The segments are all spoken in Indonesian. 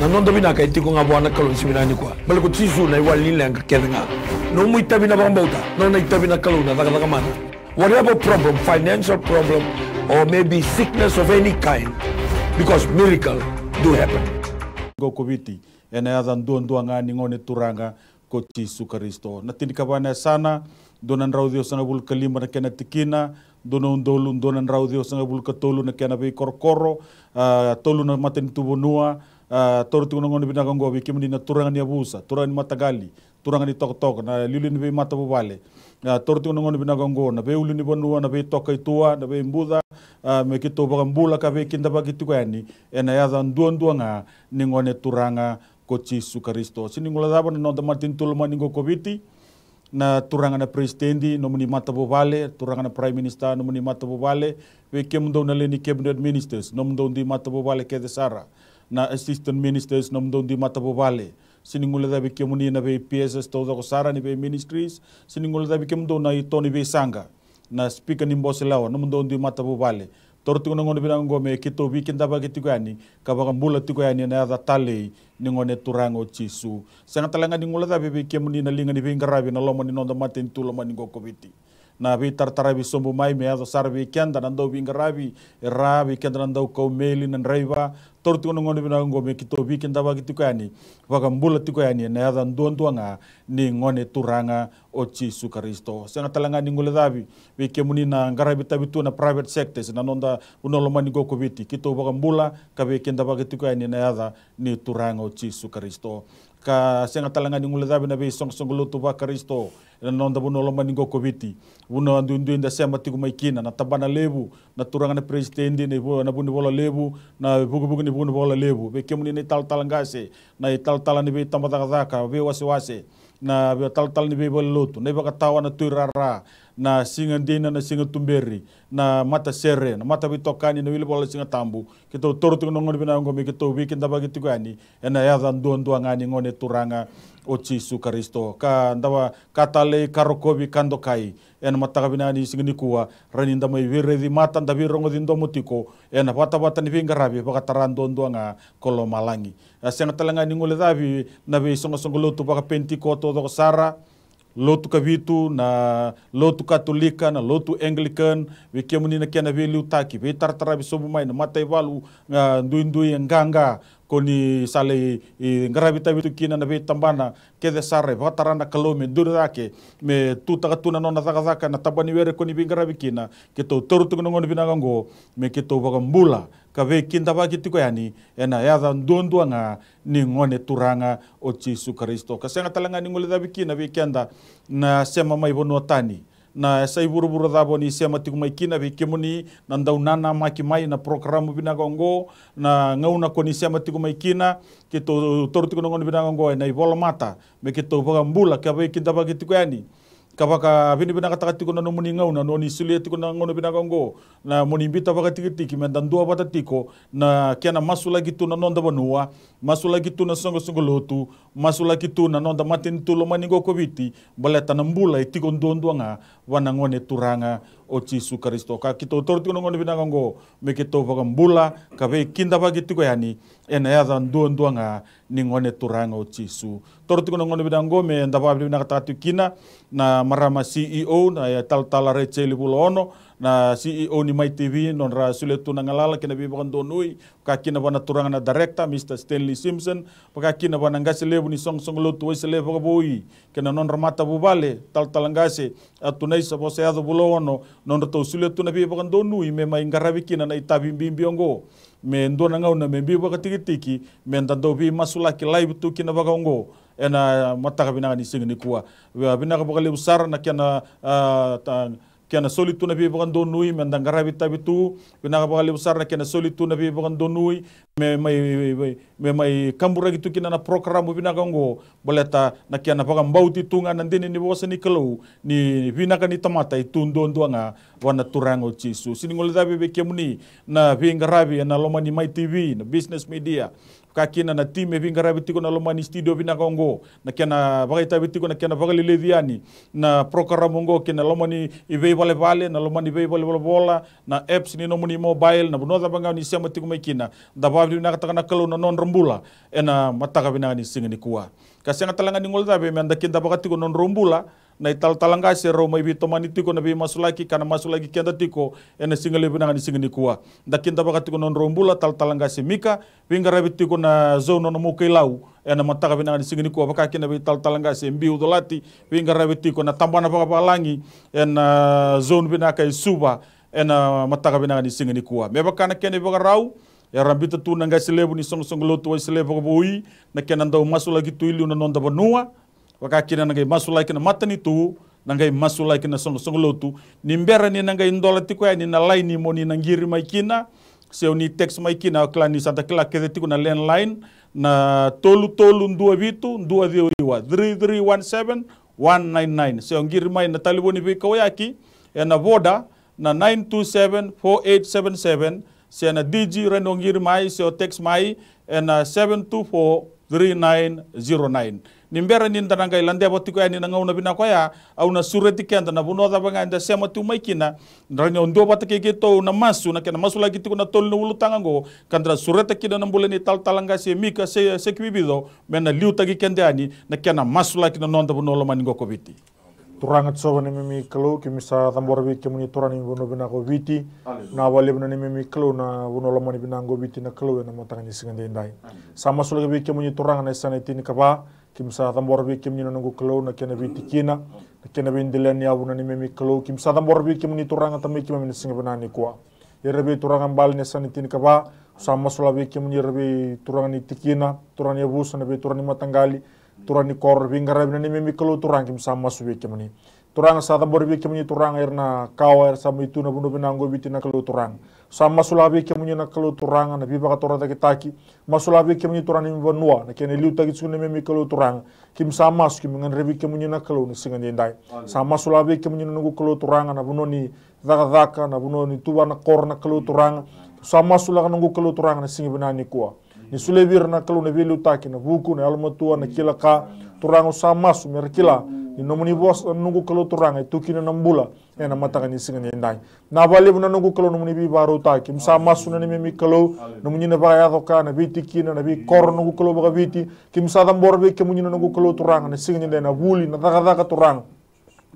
na nondo bina ka itiko nga bwana kalon siminani kwa bali ko tisu na iwali nila nga kedenga no mu itabi na bamba uta no na itabi na kalon na daga daga mana whatever problem financial problem or maybe sickness of any kind because miracle do happen go kubiti ene aza ndo ndo nga ni ngone turanga ko tisu kristo na tindika bana sana dona ndraudio sana bul kalima na kena tikina dona ndolu dona ndraudio sana bul katolu na kena be korkoro uh, ah, tolu na maten tubunua uh, toru tukuna ngoni bina kongo bi kemini na turanga ni abusa turanga ni matagali turanga ni tok tok na lili ni be mata bobale uh, ah, toru tukuna ngoni bina kongo na be uli ni bonua na be toka itua na be mbuda ah, me kito baka mbula ka be kinda baki tukani ena yaza nduan duanga ni ngone turanga ko Jesu Kristo siningula zaba na nonda martin tulma ningo koviti, na turanga na presidenti no muni mata turanga na prime minister no muni mata bobale we na leni kemdo ministers no mdo ndi mata bobale ke sara na assistant ministers nam don di mata bobale siningula da be na be PSS to da sara ni be ministries siningula da be na itoni be sanga na speaker ni lawa nam don di mata bobale torti ngono ngono bilang ngome kito bi kinta ba kiti gani kaba mbula tiko yani na da tale ni ngone turango chisu sanga talanga ni ngula da be be kemuni na linga ni be ngarabi na lomo ni nondo maten tulo mani ngoko na bi tartarabi sombo mai me ado sarbi kenda nando bi ngarabi rabi kenda nando ko meli nan raiva tor tiko no ngone bina ngome kito bi kenda ba kitiko yani waka mbula tiko yani na yada nduan tuanga ni ngone turanga o Jesu Kristo sanga talanga ni ngule dabi bi kemuni na ngara bita bitu na private sectors na nonda unoloma ni goko biti kito waka mbula kabe kenda ba kitiko yani na yada ni turanga o Jesu Kristo ka senga talanga ni ngule na be song song lu tu kristo na nonda bu noloma ni ngoko viti uno andu ndu nda sema tiku mai kina na tabana lebu na turanga na presidenti ni bu na bu bola lebu na bugu bugu ni bu bola lebu be kemu ni tal talanga se na tal talani be tamba daga daga be wase wase na be tal tal ni be bola lutu na be ka tawa na na singa dina na singa tumberi na mata sere na mata bitokani na wilbola singa tambu kito toru tu ngoni bina ngomi kito weekend daba gitu gani ena ya dan don ngani ngone turanga o su karisto ka ndawa katale karokobi kando kai ena mata kabina ni singa nikuwa rani ndama iwire di mata ndabi rongo di ndomo tiko ena bata bata ni vinga rabi baka taran don do nga kolo malangi singa talanga ni ngole dabi na be songo songo lotu baka pentikoto do sara lotu kavitu na lotu katolika na lotu anglicane veke munina kena ve liu taki ve tarataravi mai na matai uh, nduindui nganga koni sale i, i ngaravi tavitu kina na vei tambana kede sare vatarana kalo me dure dake me tutakatuna nona zakazaka na tabani were koni vi ngaravi kina ke tou torutuku nongoni me ke tou vakambula kave kinta va kitiko yani ena yaca duadua nga ni ni turanga o Jesu Kristo kasenga talanga ngole lida na vikenda na sema maivono tani na sai buruburu dabo ni sema tiku mai kina vi kimuni na ndaunana maki mai na programu binagongo na ngauna koni sema tiku mai kina kito toru tiku nongon binagongo na i mata me mbula bagambula kabe kinta bagitiku yani kapaka vini bina kata katiko na nomuni ngau na noni suli tiko na ngono bina kongo na moni bita baka tiki tiki mendan dua bata tiko na kiana masula gitu na nonda banua masula gitu na songo songo lotu masula gitu na nonda matin tulo maningo kobiti baleta na mbula itiko ndondwa nga wana ngone turanga o Yesu Kristo ka kito tor tiko nongo bina ngo me kito vaga mbula ka ve kinda ba kitiko yani ena ya zan duon ni nga ningone turanga o Yesu toro tiko nongo bina ngo me nda ba bina kata kina na marama CEO na ya tal talara cheli bulono na CEO ni Mai TV non ra sule tuna ngalala kina bi bakan donui ka kina bana turanga na director Mr Stanley Simpson paka kina bana ngase lebu ni song song lotu wese lebu ka boi kina non ramata bale tal talangase atunai sa bose ado bulono non to sule tuna bi donui me mai ngarabi kina na itabi bimbi ongo me ndona ngauna me bi baka tiki tiki me do bi masula ki live tu kina baka ongo ena mataka binanga ni singi ni kuwa binanga baka lebu sara na kina uh, kena solitu nabi bagan donui men dangara bitta bitu binaga bagali besar na kena solitu nabi bagan donui me mai me mai kambura gitu kina na program binaga ngo boleta na kena bagan bauti tungan, nanti ni bosa ni kelu ni binaga ni tamata itu ndondo nga wana turango cisu sini ngoleta bebe kemuni na bingarabi na lomani my tv na business media ka kina na time vingara vitiko na lomani studio vinakongo na kena vagaita vitiko na kena vagalile viani na programo ngo kena lomani ivei vale vale na lomani ivei vale vale bola na apps ni nomuni mobile na bunoza banga ni sema tiko mekina da vavli na kataka na kalu na non rombula ena mataka vinani singi ni kuwa kasenga talanga ni ngolza be menda vakatiko bagatiko non rombula na ital talanga se roma ibi tomani tiko na bi masulaki kana masulaki kenda tiko ena singali bina ngani singi kuwa da kenda baka tiko non rombula tal talanga se mika vinga rabi tiko na zono na mukai lau ena mataka bina ngani singi kuwa baka kenda bi tal talanga se mbi udolati vinga rabi tiko na tambana baka balangi ena zone bina kai e suba ena mataka bina ngani singi kuwa meba kana kenda baka rau ya rambita tu nanga silebu ni song song lotu wa silebu kabui na kena ndau masulaki tuili unanonda banua wakakina nangai masulakina matani tu nangai masulakina songo songolo tu ni mbera ni nangai ndola tiko ya ni na lai ni mo ni nangiri maikina seu ni tex maikina kla ni santa kila kede tiko na landline na tolu tolu ndua vitu ndua dio iwa 3317 199 seu ngiri mai na taliboni vika yaki ya na voda na 927 4877 sea na DG Renongir Mai, seo Tex Mai, and uh, 724 3909. nimbera nin tananga ilande batiku ani ngau una bina koya au na sureti kenda ya na buno da banga nda sema tu maikina ndranyo ndo bata ke to na masu na kena masu lagi tiku na tol na ulu go kandra sureta kida na ni tal talanga se mika se se kibibido mena liu tagi kende ani na kena masu lagi na nonda buno lo maningo ko biti turangat sova ni mimi kelo ki misa tambor bi ki muni turani buno bina ko biti na wali bina ni mimi kelo na buno lo mani bina ngo biti na kelo na motangani nda indai sama sulaga bi ki muni turanga na itini kaba kim sadam warbi kim ni nangu klo na kena bi tikina na kena bi ndilen ya buna ni memi klo kim sadam warbi kim ni turanga tamai kim ni singa bana ni kwa yerbe turanga bal ni sani tin ba sama masula kim ni yerbe turanga ni tikina turanga bu na be turanga matangali, turanga kor bi ngarabi ni memi klo turanga kim sama subi kim ni turanga sadam warbi kim ni turanga irna er kawa ir er sama itu na bunu binango bi na klo turanga sa masulabe ke munyina kalo turanga na biba katora taki taki masulabe ke munyina turani mi banua na kene liu taki tsune me kalo turanga kim sa mas kim ngan rebi ke munyina kalo ni singa ni ndai sa masulabe ke munyina ngu kalo turanga na buno ni zaka zaka na buno ni tuba na kor na kalo turanga sa masulaga ngu kalo turanga na singa bina ni ni sulebir na kalo na bilu taki na buku na almatua na kila ka turanga sa masu merkila muni bos nungu kelo turanga eh, tukina nambula ena eh, mata ni singa ni ndai na bale buna nungu na muni bi baru ta kim sa na ni memi na muni ya na baga ya ka na biti kina na bi kor nungu kalo baga biti kim sa dambor bi kim ni nungu kelo turanga ni singa ni ndai na buli na daga daga turanga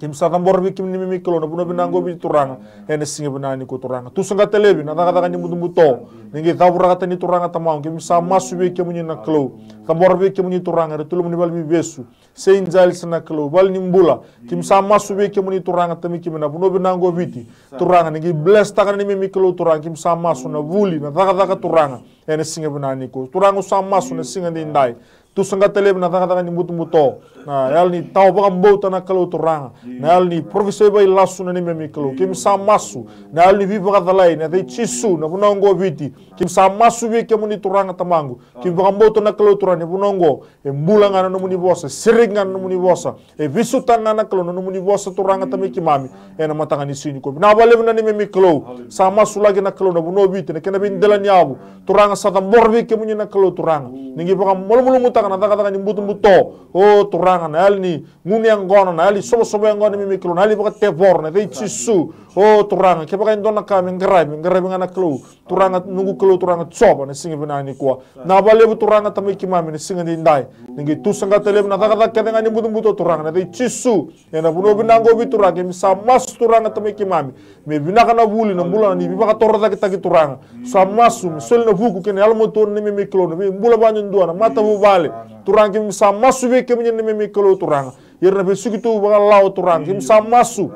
kim sadan borbi kim nimi mi na puno binango bi turanga ene singe binani ko turanga tu sanga telebi na daga daga ni mudu muto ningi tabura kata ni turanga tamau kim sa masu bi kim ni na klo ka borbi kim ni turanga re tulum ni bal besu sein jal sana klo bal ni mbula kim sa masu bi kim ni turanga tami kim na puno binango biti turanga ningi bless taga ni mi klo turanga kim sa masu na vuli na daga daga turanga ene singe binani ko turanga sa masu na singe ndai tu sanga tele na tanga tanga ni mutu muto na yal ni tau baka mbota na kalau turanga na yal ni professor bai lasu na ni memi kalau kim sa masu na yal ni viva kata lai na tei chisu na puna ongo viti kim sa masu vi muni ni ranga tamangu kim baka mbota na kalau e turanga ni puna ongo e mbulanga na numuni bosa siringa na bosa e visutanga na kalau na numuni bosa ranga tami kimami e na matanga ni sini kopi na balev na ni memi kalau sa masu lagi na kalau na puna viti na kena bin delan yabu turanga sa ta morbi kemu muni na kalau ranga ningi baka mulu mulu tagana daga daga tumbu to o oh, turanga na alni, ngumi na ali sobo sobo angona mi mikro ali boka te na dei chisu o turanga ke baka indona ka mengrai mengrai ngana klo turanga nungu klo turanga tsoba ne singa bina nah, ni kwa na bale bu turanga tamai kimami ne singa ni ndai ningi tu sanga tele na daga daga daga tumbu to turanga dei chisu ena buno ngo bi turanga mi sa mas turanga tamai kimami mi bina kana buli na mbula ni bi baka kita ki turanga sa masu mi sol na vuku kene almo ton ne mi mikro ne mbula banyo na mata bu bale turang kim sa masu be kim nyen me kelo turang yer na be sugitu ba law turang kim sa masu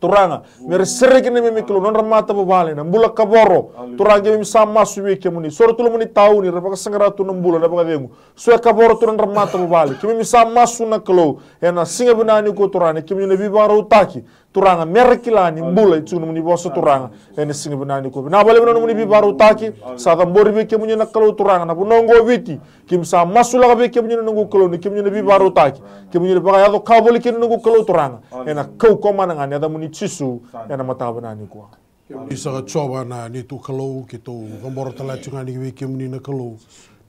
turanga mer serek ne me kelo non ramata ba bale na mbula kaboro turang kim sa masu be ke muni suratul muni tauni rapa sangara tu nambula na baga dengu so kaboro turang ramata ba bale kim mi sa masu na kelo ena singa bunani ko turani kim ne bi baro taki turanga ni mbula itsunu muni boso turanga ene singi bunani kubi na bale bunani muni bibaru taki ta mbori be munye na kalu turanga na bunongo kim kimsa masula ka beke munye nungu kalu ni kimunye na bibaru taki kimunye na do yado kaboli kini nungu kalu turanga ena kau komana ngani yada muni chisu ena mata bunani kuwa Isa ga coba na ni tu kalau kita gembor tala cungan ni be na kalau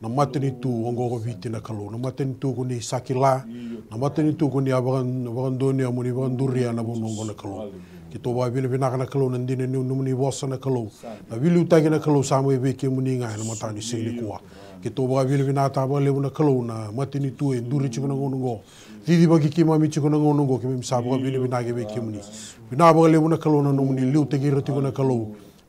na matani tu ongo ko viti na kalu na matani tu ko ni sakila na matani tu ko ni abagan abagan donia mo ni abagan duria na bo ongo na kalu ki to ba bina bina kana kalu nan dine ni no ni na kalu na vilu uta na kalu sa mo ke mo ni na matani se kuwa ki ba bina ta ba le na kalu na matani tu e duri chiko na didi ba ki mi na ongo ki mi ba bina bina ke be ke mo ni ba le na kalu na liu rati na kalu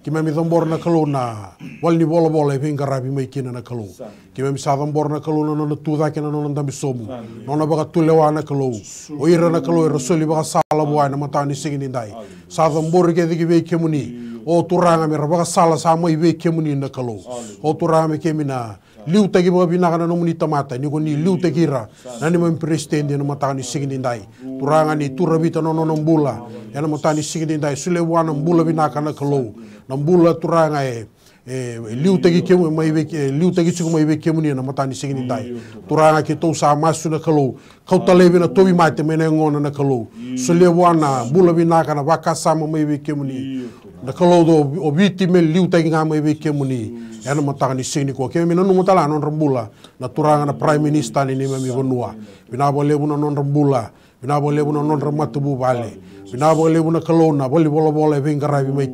Kime mi thombor na kalu na wal ni bola bola e ipi ngarabi mai kina na kalu. Kime mi sa thombor na kalu na nona tuda kina nona ndami somu. Nona baka tulewa na kalu. O ira na kalu ira soli baga sala buai na mata ni singin indai. Sa thombor ke digi vei kemuni. O turanga mi ra baka sala sa mai vei kemuni na kalu. O turanga mi kemina liu boka binaka na nomuni tamata ni koni liutaki ra na ni mami presidenti ya na mataka ni singini turanga ni turabita no bula, ya na mataka ni singini ndai sule wana mbula binaka na kalou na turanga e Eh, liutagi kemu mai be eh, liutagi chiku mai be kemu ni na matani segini dai mm. turanga ki tou sa masu na kalo kau talebe na tobi te mena ngona na kalau mm. sulebu bula bulabi na kana waka sama mai be kemu ni mm. na kalo do obiti me liutagi nga mai be kemu ni ana matani singini ko kemu na numu tala non rambula na turanga na prime minister ni ni mi bonua bina bolebu na non rambula bina bolebu na non ramatu bu vale Binabo bo le una kalona, boli le bola bola e venga rabi mai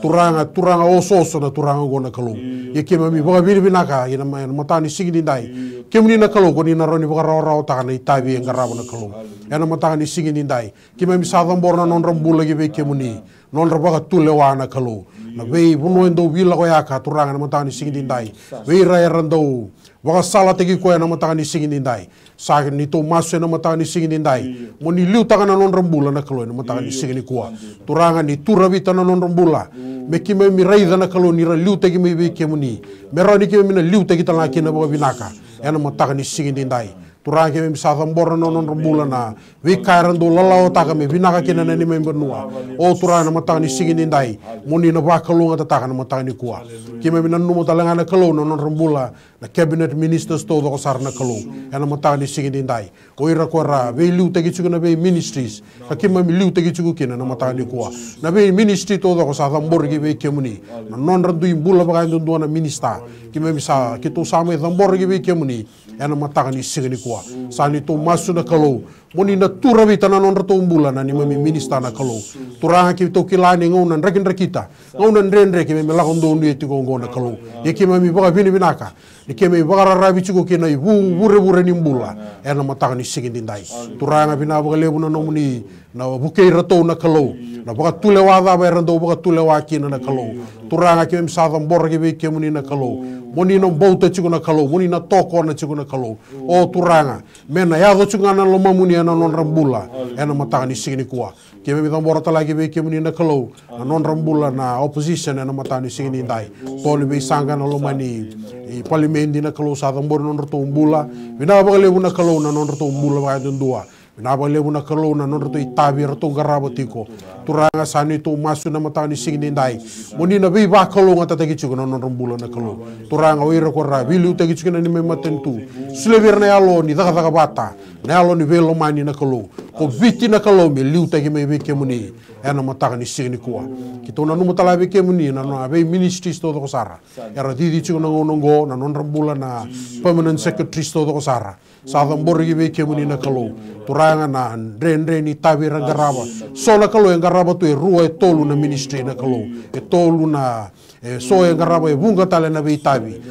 Turanga, turanga oso na turanga go kalou. Ye kema mi boga biri binaka ka, ina mai na matani singi ni dai. Kemu ni na kalou, ko na roni boga rao rao taka na itabi e ngarabu na kalou. Ena matani singi ni dai. Kema mi sadam borna non rambula gi vei kemu ni. Non rabaga tule wa na kalou. Na vei buno endo wila turanga na matani singi ni dai. Vei rai randau. waka sala teki koe na mataka ni singi ni ndai sa ni to masu na mataka ni singi ni ndai mo ni liu taka na non rambula na kalo na mataka ni singi ni kua turanga ni turabi na non rambula me ki me mi raida na kalo ni ra liu teki me be kemuni me ra ni ki me na liu teki ta kina boga binaka ena mataka ni singi ni ndai tura ke mi sasa mbora no non rumbula na vi kairan do lala o taka me vina ka kina nani me mbanua o tura na matanga ni singi ni ndai muni na baka lunga ta taka na ni kua ki me minan numo talanga na kalo no non rumbula na cabinet ministers to do sar na kalo ya e na matanga ni ndai o ira kora ra liu teki kitsuku na ve ministries ka ki me liu teki kitsuku kina na matanga ni kua na ve ministry to do sasa mbora ki ve kemuni na non randu imbula baka ndo na minister ki me mi sa ki to sa ki kemuni yana matagani sigini kuwa sani to masuna kalau moni na tura vita na non rato umbula na ni mami oh, minista na kalo tura ha ki to kilani ngau rekin rekita ngau nan ren reki mami la hondo ni ti gongo kalo ye ki mami baka vini binaka ni ki mami baka rara bi chuko ki na ibu hmm. wure wure ni umbula. e na mataka ni sikin din dai tura nga vina baka lebu na nomuni na bukei rato na kalo na baka tule wa ba rando baka tule wa ki na kalo tura nga ki mami sa dam bor ki be ki muni na kalo oh. moni na bauta kalo moni na toko na kalo oh. o turanga mena ya do na lo ena non rambula ena matani singini kua kebe borota bora tala kebe kebe ni na kalo na non rambula na opposition ena matani singini dai poli be sanga na lomani i parlimen di na kalo sa tambor non mbula bina ba kale na kalo na non mbula ba ya dua Mina wale wuna kalo na non rato itabi rato garabo tiko. Turanga sani ano to masu na matani sing ni ndai. Moni na bi ba kalo nga tatagi chuko na non rumbulo na kalo. Turanga wira kora bilu tagi chuko na ni me matentu. Sulevir na yalo ni daga daga bata. Na yalo ni velo mani na kalo. Ko viti na ka me liu tangi me veke muni e na mataka ni sini kua. Ki tona numu tala veke muni na no ave ministri to do sara. E ra didi tiko na ngono ngo na non rambula na permanent secretary to do sara. Sa da mbori ki veke muni na ka lo. Turanga na ren ndren ni tavi rangaraba. So na ka lo e ngaraba tu e rua e tolu na ministry na ka E tolu na e garabo e bunga tale na be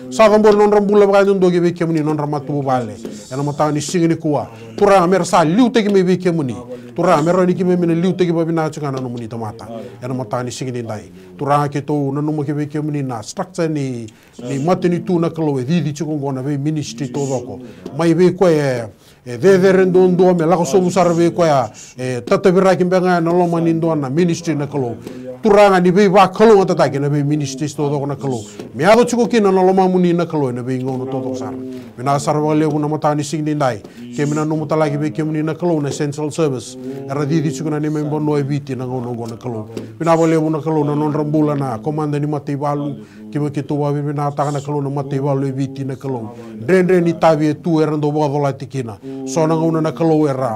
sa ga mbol non rambula ba ni doge be kemuni non ramatu bale ena mo singi ni kuwa tura mer sa liu ki me be kemuni tura mer ni me mena liu tegi babi na chuka na no muni tamata ena mo singi ni dai tura ke to na no mo ke be kemuni na structure ni ni matini tu na klo e di di ngona be ministry to doko mai be ko e e eh, vevere ndon do me lako so musarbe ko ya tata eh, tatabira ki benga na lo mani ndon na ministry na kalo turanga ni be ba kalo ta ta ki na be ministry sto do na kalo me ado chuko ki na lo muni na kalo na be ngono no to sar me na sar ba le na mata ni sing ni dai ke me na no mata be ke muni na kalo na central service era di di chuko na ni me bon no e biti na ngono no go na kalo me na ba le na kalo na non rambula na komanda ni mate balu kima ki tō wawewe nā tāgana kalona ma te wālo e viti na kalou. Renre ni tāwe e tū e rando wādola te kina. Sōna ngauna na kalou e rā.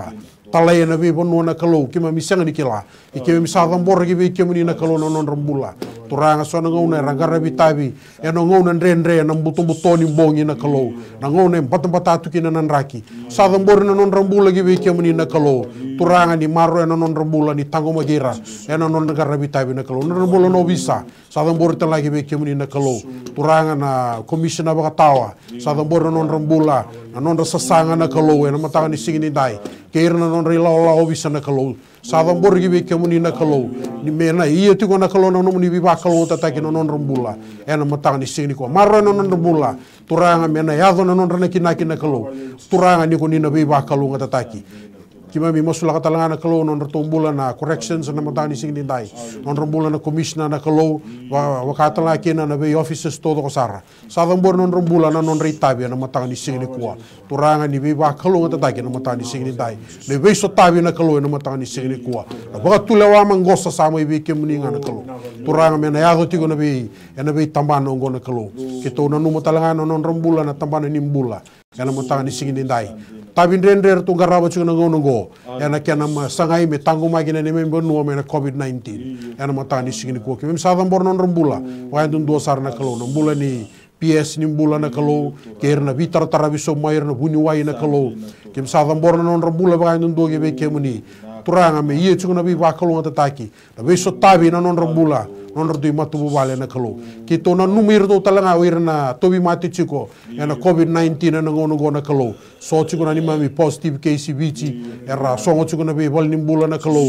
Talai na we wanua na kalou, kima misanga ni ki la. I kima misadam bora ki we ni na kalona non rambula. turanga so ngau e e na ranga rabi tabi e no ngau na ndrendre na mbutu mbuto ni bongi na kalo na ngau na mbata mbata tuki na nanraki sa da mbori na non rambula gi be kemani na kalo turanga ni maro e na non rambula ni tango magira e na non ranga rabi tabi na kalo na rambula no bisa sa da mbori tala gi be kemani na kalo turanga na commissioner tawa sa da mbori na non rambula na non rasa sanga na kalo e na mata ni ni dai na non rila ola obisa na kalo savang bor gi be kemuni na kalo ni me na iye tiko na kalou na no ni biba kalo ta ta ki rumbula ena matang ni sing ni ko marro non rumbula turanga me na yado na rana ki na ki na turanga ni ko ni na biba kalo ta kima mi masula katalanga na kalau non rotumbula na corrections na matani sing dindai non rombula na commissioner na kalau wa wa katala kina na be offices todo kosara sa dambor non rombula na non ritabi na matani sing ni kwa turanga ni be wa kalau ngata tagi na matani sing dindai le be so tabi na kalau na matani sing ni kwa na baka tulewa mangosa sa mai be eh, kemni ngana kalau turanga me na yago tigo na be na be tambana ngona kalau kito na numatalanga non rombula na tambana nimbula yana mo tanga ni singi ni ndai tabin ren rer tu garaba chu na ngono go yana kana ma sangai me tangu ma gina ni membo covid 19 yana mo tanga ni singi ni ko ke mem sadam bornon rumbula wa ndun sar na kalo no mbula ni PS ni mbula na kalo ker na vitar tarabiso ma na buni wai na kalo kem sadam bornon rumbula ba ndun do ge be puranga me ia chukuna bi wakalo ngata taki na be so tabi na non rambula non rdu matu tubu wale na kalo ki to na numir do talanga wir na tobi mati chiko Ena na covid 19 e na ngono gona kalo so chukuna ni mami positive case bichi era so chukuna bi bal nimbula na kalo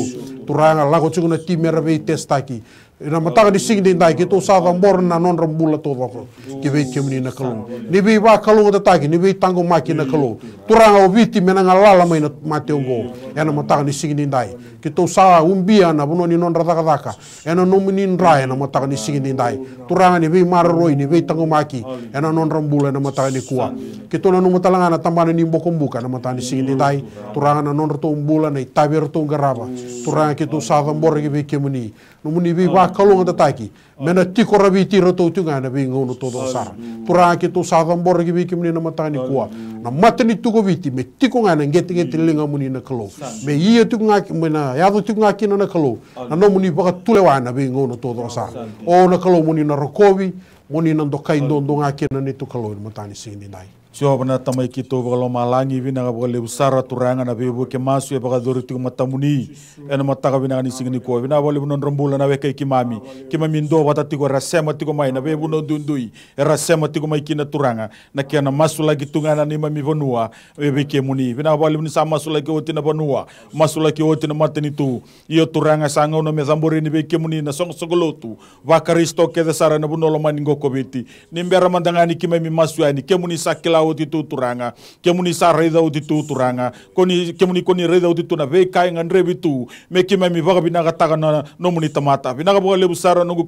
turanga lago chukuna timera test testaki Ina mataka di sing din taiki to sa na non rambula to vako Ki vei ki mini na kalu. Ni vei va kalu ta taiki ni vei tango ma ki na kalu. Turanga o viti mena nga lala mai na mateo go. Ina mataka di sing din tai. Ki to sa umbia na bono ni non radaka daka. Ina no mini nra ina mataka di sing din tai. Turanga ni vei mar roi ni vei tango ma Ina non rambula na mataka di kua. Ki to na no na tambana ni mboko na mataka di sing din tai. Turanga na non to umbula na itabi to ngaraba. Turanga ki to sa ga ki vei ki no muni vi va oh. kalo ngata taiki oh. mena tiko ravi ti roto tunga na vi ngono to oh. dosa pura ke to sa da mbor ki vi ki mm. muni na mata ni kwa na mata ni tuko viti me tiko nga na ngete ngete le nga muni na kalo me i tu nga ki muna ya do tu nga ki na na kalo na no muni va tu le wa na vi ngono to dosa o na kalo muni na rokovi muni na ndokai ndo ndo nga ki na ni to kalo na mata ni sini nai Sio bana tamai kito baga loma malangi vina ga baga lebu sara turanga na bebo ke masu e ya baga dori matamuni e na mataka vina ga nising niko ko vina baga lebu non rombula na weka ikimami mami ndo bata tiko rasema tiko mai na bebo no dundui e rasema tiko mai kina turanga na kia masu lagi tungana ni mami vanua bebe ke muni vina baga lebu masu lagi oti na vanua masu lagi oti na matani tu iyo turanga sanga uno me zambori ni beke muni na song sogolotu vakaristo ke de sara na bunolo mani ngoko beti ni mbera ki mami masu ani ya ke muni sakila o te tūturanga, kia muni sā rei di te koni, kia muni koni rei o te tūna vei kai ngan rewi tū, me ki mai mi wakapinaka taka na no muni tamata. Pinaka puka lebu sara nungu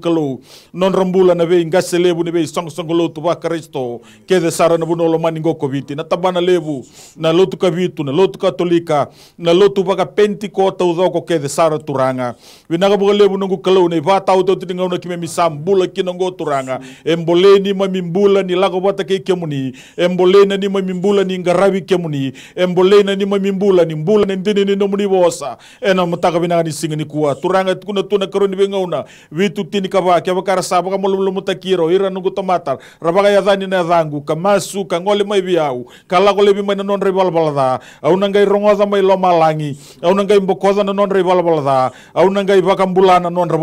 non rambula na vei ngase lebu ni vei song song lo tu waka resto, ke de sara na bunolo mani ngoko viti, na tabana lebu, na lotu kavitu, na lotu katolika, na lotu vaga penti kota udoko kede de sara turanga. Pinaka puka lebu nungu kalau, nei vatau tau tini ngauna ki me misambula ki nungu turanga, emboleni mamimbula ni lago wata ke kia muni, emboleni ni lenani mami mbulani nga rawi kemuni embo lenani mami mbulani mbulani ni nomuni bosa ena mutaka binangani singani kuwa turanga kuna tuna karoni bengauna witu tini kaba kia bakara saba ka mulu mutakiro ira nungu tomatar rabaga ya dhani na ya dhangu kamasu kangole mai biau kalago lebi mai na nonre balbalada au nangai rongoza mai loma langi au nangai mbokoza na nonre balbalada au nangai bakambulana nonre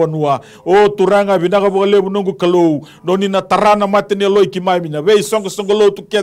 o turanga binanga lebu nungu kalou noni na tarana matene ya loi kimamina vei songo songo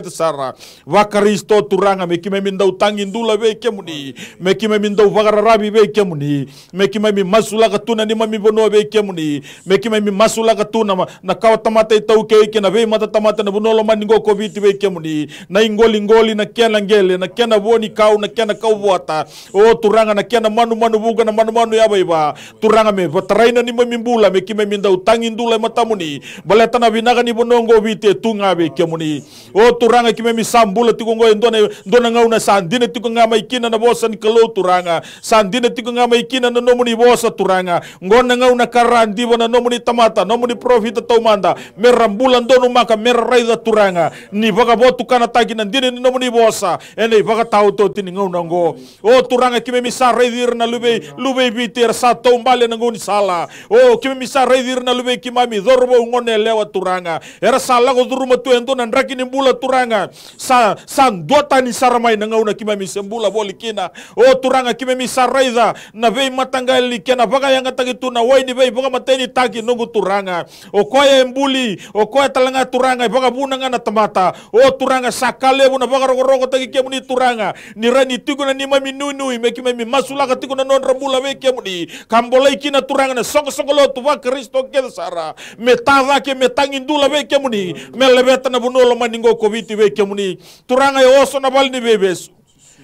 sa wa vakristo turanga mekima mindau tangindula veikemuni mekima mindau vagararavi veikemuni mekima mi masulaka tuna nima mivonoa veikemuni mekima mi masulaka tuna na kawa tamata itaukeike na mata tamata na vonolo maningo koviti veikemuni na ngoli na kena ngele na kena voni kau na kena kau vota o turanga na kena manu manu vuga na manu manu yavaiva turanga me vataraina nima mimbula mekima mindau tangindula matamuni baletana vinaga ni vonongo vite tunga kemuni o turanga kime mi sambula tiko ngoi ndona ngau na sandine tiko ngama ikina na bosa ni kelo turanga sandine tiko ngama ikina na nomuni bosa turanga na ngau na karandi bona nomuni tamata nomuni profita taumanda merambula ndono maka meraiza turanga ni baka botu kana taki na ndine ni nomuni bosa ene baka tau to tini ngau na ngo o turanga kime mi sa raidir na lube lube biter sa tombale na ngoni sala o kime mi sa raidir na lube kimami dorbo ngone lewa turanga era sala go duruma tu endo na bula turanga sa sa ndota ni sarama na na kima sembula boli kina o turanga kime saraiza na vei matanga likena vaga yanga tagi wai ni vei vaga mateni tagi nungu turanga o koya embuli o koya talanga turanga vaga buna ngana tamata o turanga sakale buna vaga rogo rogo tagi ni turanga ni rani na ni mami nunu me kime mi masulaka na non rabula vei kemuni kambolai kina turanga na songo songo lo tuva kristo kesa sara metava ke metangindula vei kemuni melebeta na bunolo maningo koviti vei ke muni turanga yo so na balni bebes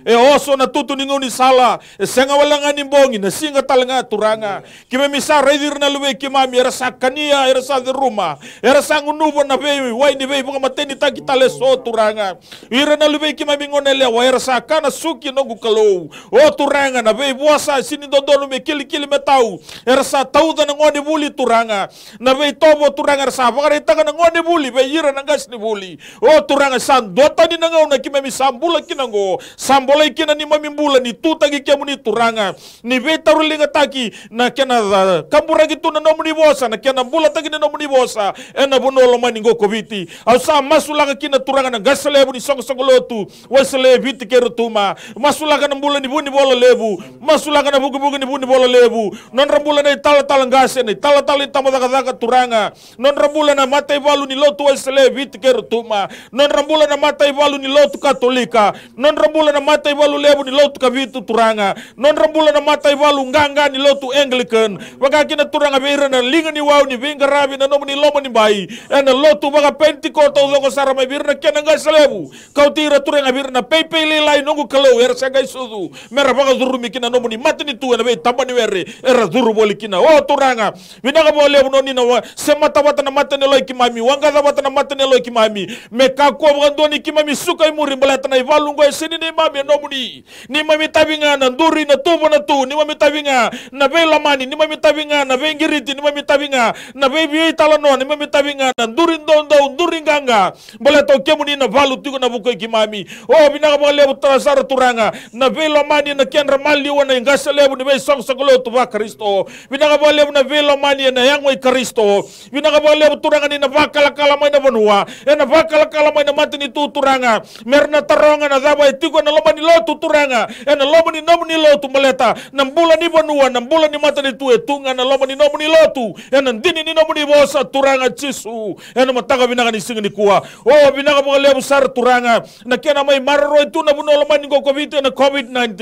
e eh, oso oh, na tutu ningo ni sala e senga wala nga nimbongi na singa talanga turanga kime misa redir na luwe kima mi rasa kania sa de ruma ngunu bo na bei wai ni bei buka mateni kita le so turanga ira na luwe kima mi ngone le wa sa kana suki no o turanga na be buasa sini dodonu me kili kili era sa tau da ngone buli turanga na be tobo turanga rasa bakare taka na ngone buli bei ira na gas ni buli o turanga san dota ni na ngau na kime mi na kinango sambo walai kena ni mamimbula ni tu tagi kiamu ni turanga ni vetaru linga taki na kena kambura gitu na nomu ni bosa na kena bula taki na nomu ni bosa ena bono loma ni ngoko viti au sa masulaga kina turanga na lebu ni songo songo lotu wasale viti kero tuma masulaga na bula ni buni bola lebu masulaga na buku buku ni buni bola lebu non rambula na itala tala ngase na itala tala itama daka daka turanga non rambula na matai valu ni lotu wasale viti kero tuma non rambula na matai valu ni lotu katolika non rambula na matai mata iwalu lebu ni lotu kavitu turanga. Non rambula na mata iwalu nganga ni lotu Anglican. Waka kina turanga beira na linga ni wau ni vinga ravi na nomu ni loma ni bai. Ena lotu waka pentikota uzoko sarama birna kena ngai selebu. Kau tira turanga birna peipei lelai nungu kalau era sanga isudu. Mera waka zuru mikina nomu ni mati ni tuwe na vei Era zuru boli kina. Oh turanga. Vinaka bo lebu noni na wa. Semata wata na mata ni loi kimami. Wangaza wata na mata ni loi kimami. Mekakua wakandoni kimami suka imuri mbalata na iwalu ngoe sini ni imami nomuni nima mitavinga na nduri na tumu na tu nima tabinga, na vei lamani nima mitavinga na vei ngiriti nima tabinga, na vei viei talano nima mitavinga na nduri ndondo nduri nganga bole to kemuni na valu tigo na buko ikimami o binaga boleh lebu sara turanga na vei lamani na kendra mali wana ingasa lebu ni vei song sakolo tuwa kristo binaga boleh na vei lamani na yango kristo binaga boleh lebu turanga ni na vakala kala mai na vanua e na vakala kala mai na matini tu turanga merna taronga na zaba itiko na lomani ni lo tu turanga e na lomo ni nomu ni lo tu maleta na bulan ni vanua na bulan ni mata ni tue tunga na lomo ni nomu ni lo tu e na dini ni nomu ni vosa turanga chisu e na mataka binaka ni singa ni kua o binaka mga lebu turanga na kena mai mararo itu e na buno lama ni koko vite na COVID-19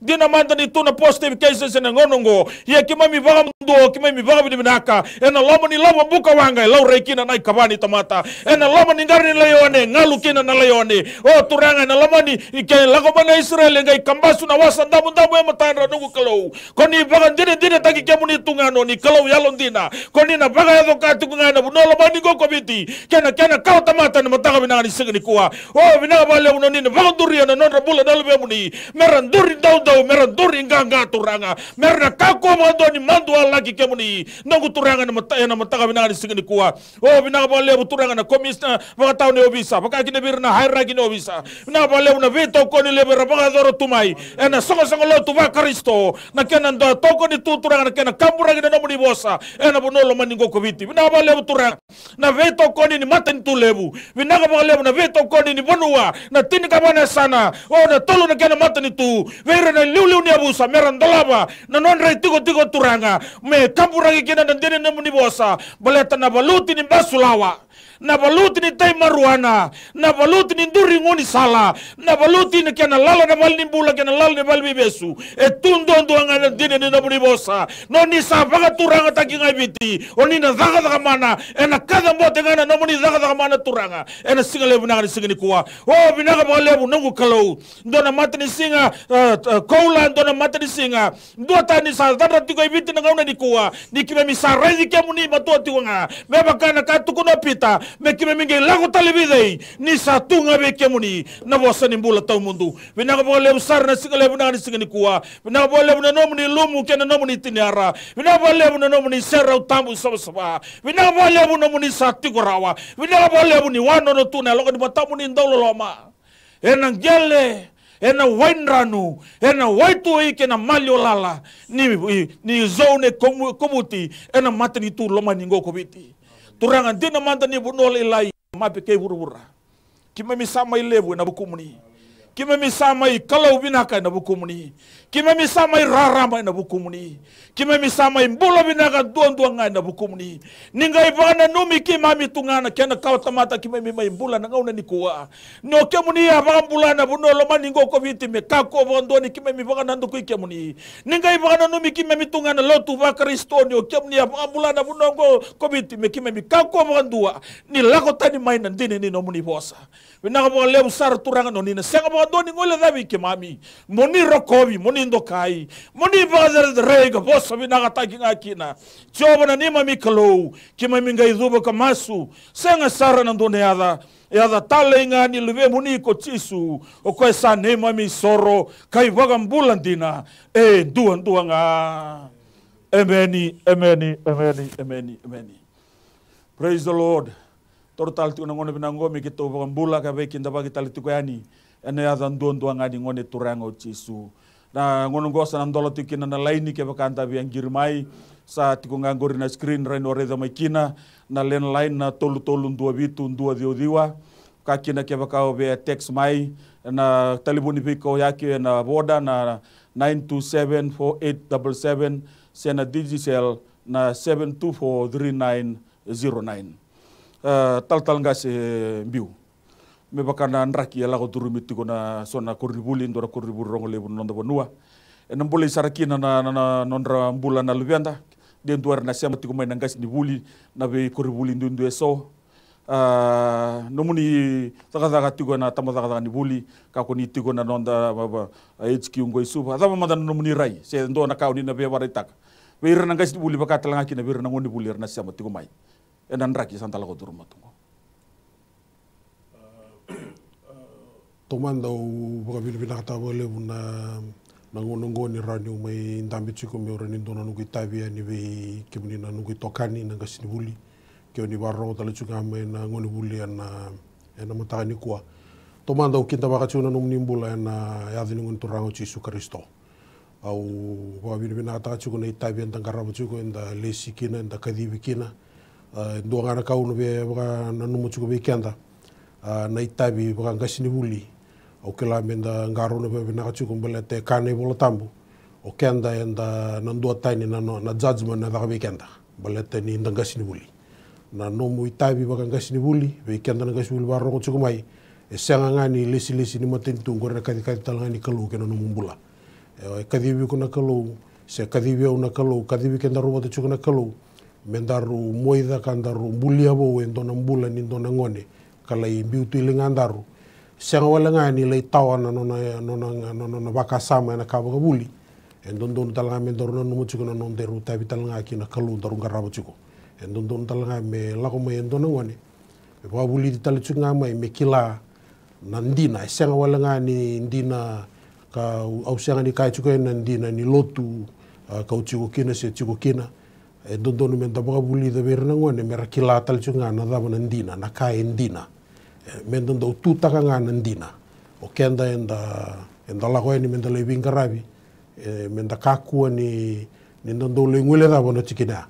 dina manda ni tu na positive cases na ngonongo ye kima mi vaga mdo kima mi vaga bini binaka e na lomo ni lomo buka wanga lau reikina na kavani tamata e na lomo ni ngari ni layone ngalu kina na layone o turanga na lomo ni ke lakoba bana Israel ngai kambasu na wasa ndamu ndamu ya matana nugu kalau koni baga ndine ndine taki kia muni tungano ni kalau ya londina koni na baga ya doka tuku bunolo bani goko biti kena kena kau tamata ni matanga oh, binanga ni ni kuwa oh binanga bale uno nini baga nduri ya nanonra bula dalu yang muni mera nduri ndau ndau mera nduri nga nga turanga mera kako mando ni mandu ala ki kia muni nangu turanga ni matang na matang binanga ni singa ni kuwa oh binanga bale uturanga na komisna eh, baga tau ni obisa baga kine birna haira ni obisa binanga bale una kau koni lebe verabanga zoro tumai ena songo songo lo tuva kristo na kena ndo toko ni tuturanga na kena kambura gina nomu ni bosa ena bunolo maningo koviti vina ba lebu turanga na veto koni ni mata ni tulebu vina ka ba lebu na veto koni ni bonua na tini ka sana o na tolu na kena mata ni tu na liu liu ni abusa meran dolaba na non rei tigo tigo turanga me kambura gina na dene nomu ni bosa baleta na baluti ni basulawa na baluti ni tai maruana na baluti ni duri ngoni sala na baluti ni kana lala na balni bula kana lala na balbi besu e tundo ndo anga na dine ni nabuni bosa no ni sa baga turanga taki ngai biti o ni na zaga zaga mana e na kada mbote ngana no ni zaga zaga mana turanga e na singa lebu nanga ni singa ni kuwa o binaga ba lebu nungu kalau ndo na mata ni singa eh, eh, koula ndo na mata ni singa ndo ta ni sa dara tiko ibiti na ngauna ni kuwa ni kime misa rezi kemu ni matua tiwanga meba kana katukuno pita me kime lagu lango dai ni sa tunga be kemuni na bosa ni mbula tau mundu vinanga bo lebu sar na singa lebu nangani singa ni kuwa vinanga bo lebu na nomu ni lumu na nomu ni tiniara vinanga bo lebu na nomu ni sera utambu ba saba vinanga bo na nomu ni sa tikorawa vinanga bo lebu ni wano no tuna loka ni batamu ni ndolo loma enang gele ena wainranu ena waitu ike na malio lala ni ni zone komuti ena matani tu loma ngoko kobiti turanga ndina manda ni bunole ilai mapike burubura kima misama ilevu na bukumuni kima mi samai kalau binaka na buku muni kima mi samai rarama na buku muni kima mi samai mbula binaka duan duan ngai na buku ningai bana numi kima mi tungana kena kau tamata kima mi mai mbula na ngau na nikua no kemuni ya bana mbula na buno loma ningo ko viti me kako kima mi bana kemuni ningai bana numi kima mi tungana lotu ba kristo ni kemuni ya bana mbula na buno ngo ko viti me kima mi kako bondo ni lako tani mai dini ni muni bosa Wina ka mga leo sara turanga no nina. Senga mga do ngole dhabi ke mami. Moni rokobi, moni ndokai. Moni vazare drega bosa wina ka taki ngā kina. Tioba na nima mikalou. Kima minga idhuba kamasu. Senga sara nandone adha. ia da tale inga ni luve muni ko chisu o ko sa ne mami soro kai wagam bulandina e duan duanga emeni emeni emeni emeni emeni praise the lord toro tal tu ngone bina ngome ke to bula ka be kinda bagi tal tu yani ene ya zan don tuanga di ngone turango cisu na ngone ngosa sana ndolo tu kina na laini ke bakanta bi girmai sa tiku ngangori na screen reno reza na len lain na tolu tolu ndua bitu ndua dio diwa ka kina ke bakao be mai na telefoni bi ko yake na boda na 9274877 sena digital na 7243909 Eh, tal nga se mbiu me bakana ndraki yala e ko durumi tigona sona korribuli ndora korribul rongo lebu nondo bonua e na mbula isarakina na na nondra mbula na lubenda de nduar na sema tigoma na ngasi ni buli na be korribuli ndu e so Uh, eh, nomuni tagazaga tigo na tamazaga ni buli kako ni tigo na nonda baba HQ ngoi suba dama madan nomuni rai se ndo na kauni na be waritak be ngasi buli na be irna ngoni buli irna sema mai ena ndraky santala go duru matungo eh, eh, tumanda u buka vili vina kata wale una nangono ngoni rani umai ndambi tsiko me ora nindona nuku itabia ni vei kimini na nuku itokani na ngasini wuli kio ni warro tala tsuka ame na ngoni ya ana ana matani kuwa tumanda u kinta baka tsuna num nimbula ana yadini eh, ngon turango tsisu kristo au buka vili vina kata tsiko na itabia nda ngaraba tsiko nda lesi kina nda kadivi kina Eh, ndua ngana kau no be waka na numu tuku be kianda eh, na itabi waka ngasi ni wuli o kila menda ngaro no be na kachu te kane e bola tambu o kenda enda na ndua taini na na judgment na waka be kianda bale te ni nda ngasi ni wuli na nomu itabi waka ngasi ni wuli be kenda ngasi wuli waro ngu tuku mai e senga ngani lisi lisi ni matin tu ngore kati kati tala ngani kalu kena numu mbula eh, e kadi bi na kalu se kadi bi na kalu kadi bi kenda robote chuku na kalu e, me daru moida ka daru buli avou e dona ni ndona ngone ka lai biutu i se nga wala nga ni lai tau no nona nona nona vaka sama na ka ka buli e don don talanga me no na numu chiko na non deru tabi talanga ki na kalu nga rabu chiko e don don talanga me lako mai e dona ngone e wa buli di tali nga mai me kila na ndina e wala nga ni ndina ka au nga ni kai chiko e na ndina ni lotu ka uchiko kina se chiko kina e dondonu men da buli da vera na ngone mera kilatal chu nga na dava ndina na e ka ndina men dondo tu taka nga na ndina o kenda enda enda la goeni men da le vinga rabi e men da kaku ni ni dondo le ngule dava na chikida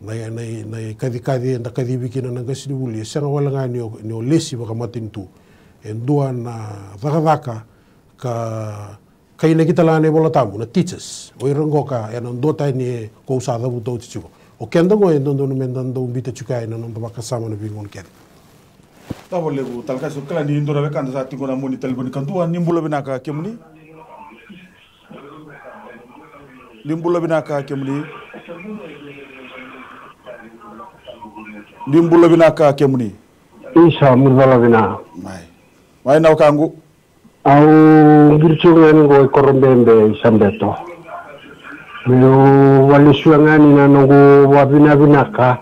na na na kadi kadi enda kadi bikina na gasi ni buli sanga wala nga ni ni lesi baka matintu tu e endua na dhaka ka kai na kita lane bola tamu na teachers o ira ngoka e non tai ni ko sa da buto chichu o kendo ngo en ndo men dondo bita chuka e non sa kasama na bingon ket ta bu tal ka sur kala ni ndora be kan sa ko na moni bon kan tuwa ni mbulo bina ka kemni limbulo bina ka kemni mbulo bina ka kemni insha murvala bina mai mai na kangu hau girtsu behar nengo ekorren behen be izan beto. Bero, bali zuen gani abina binaka,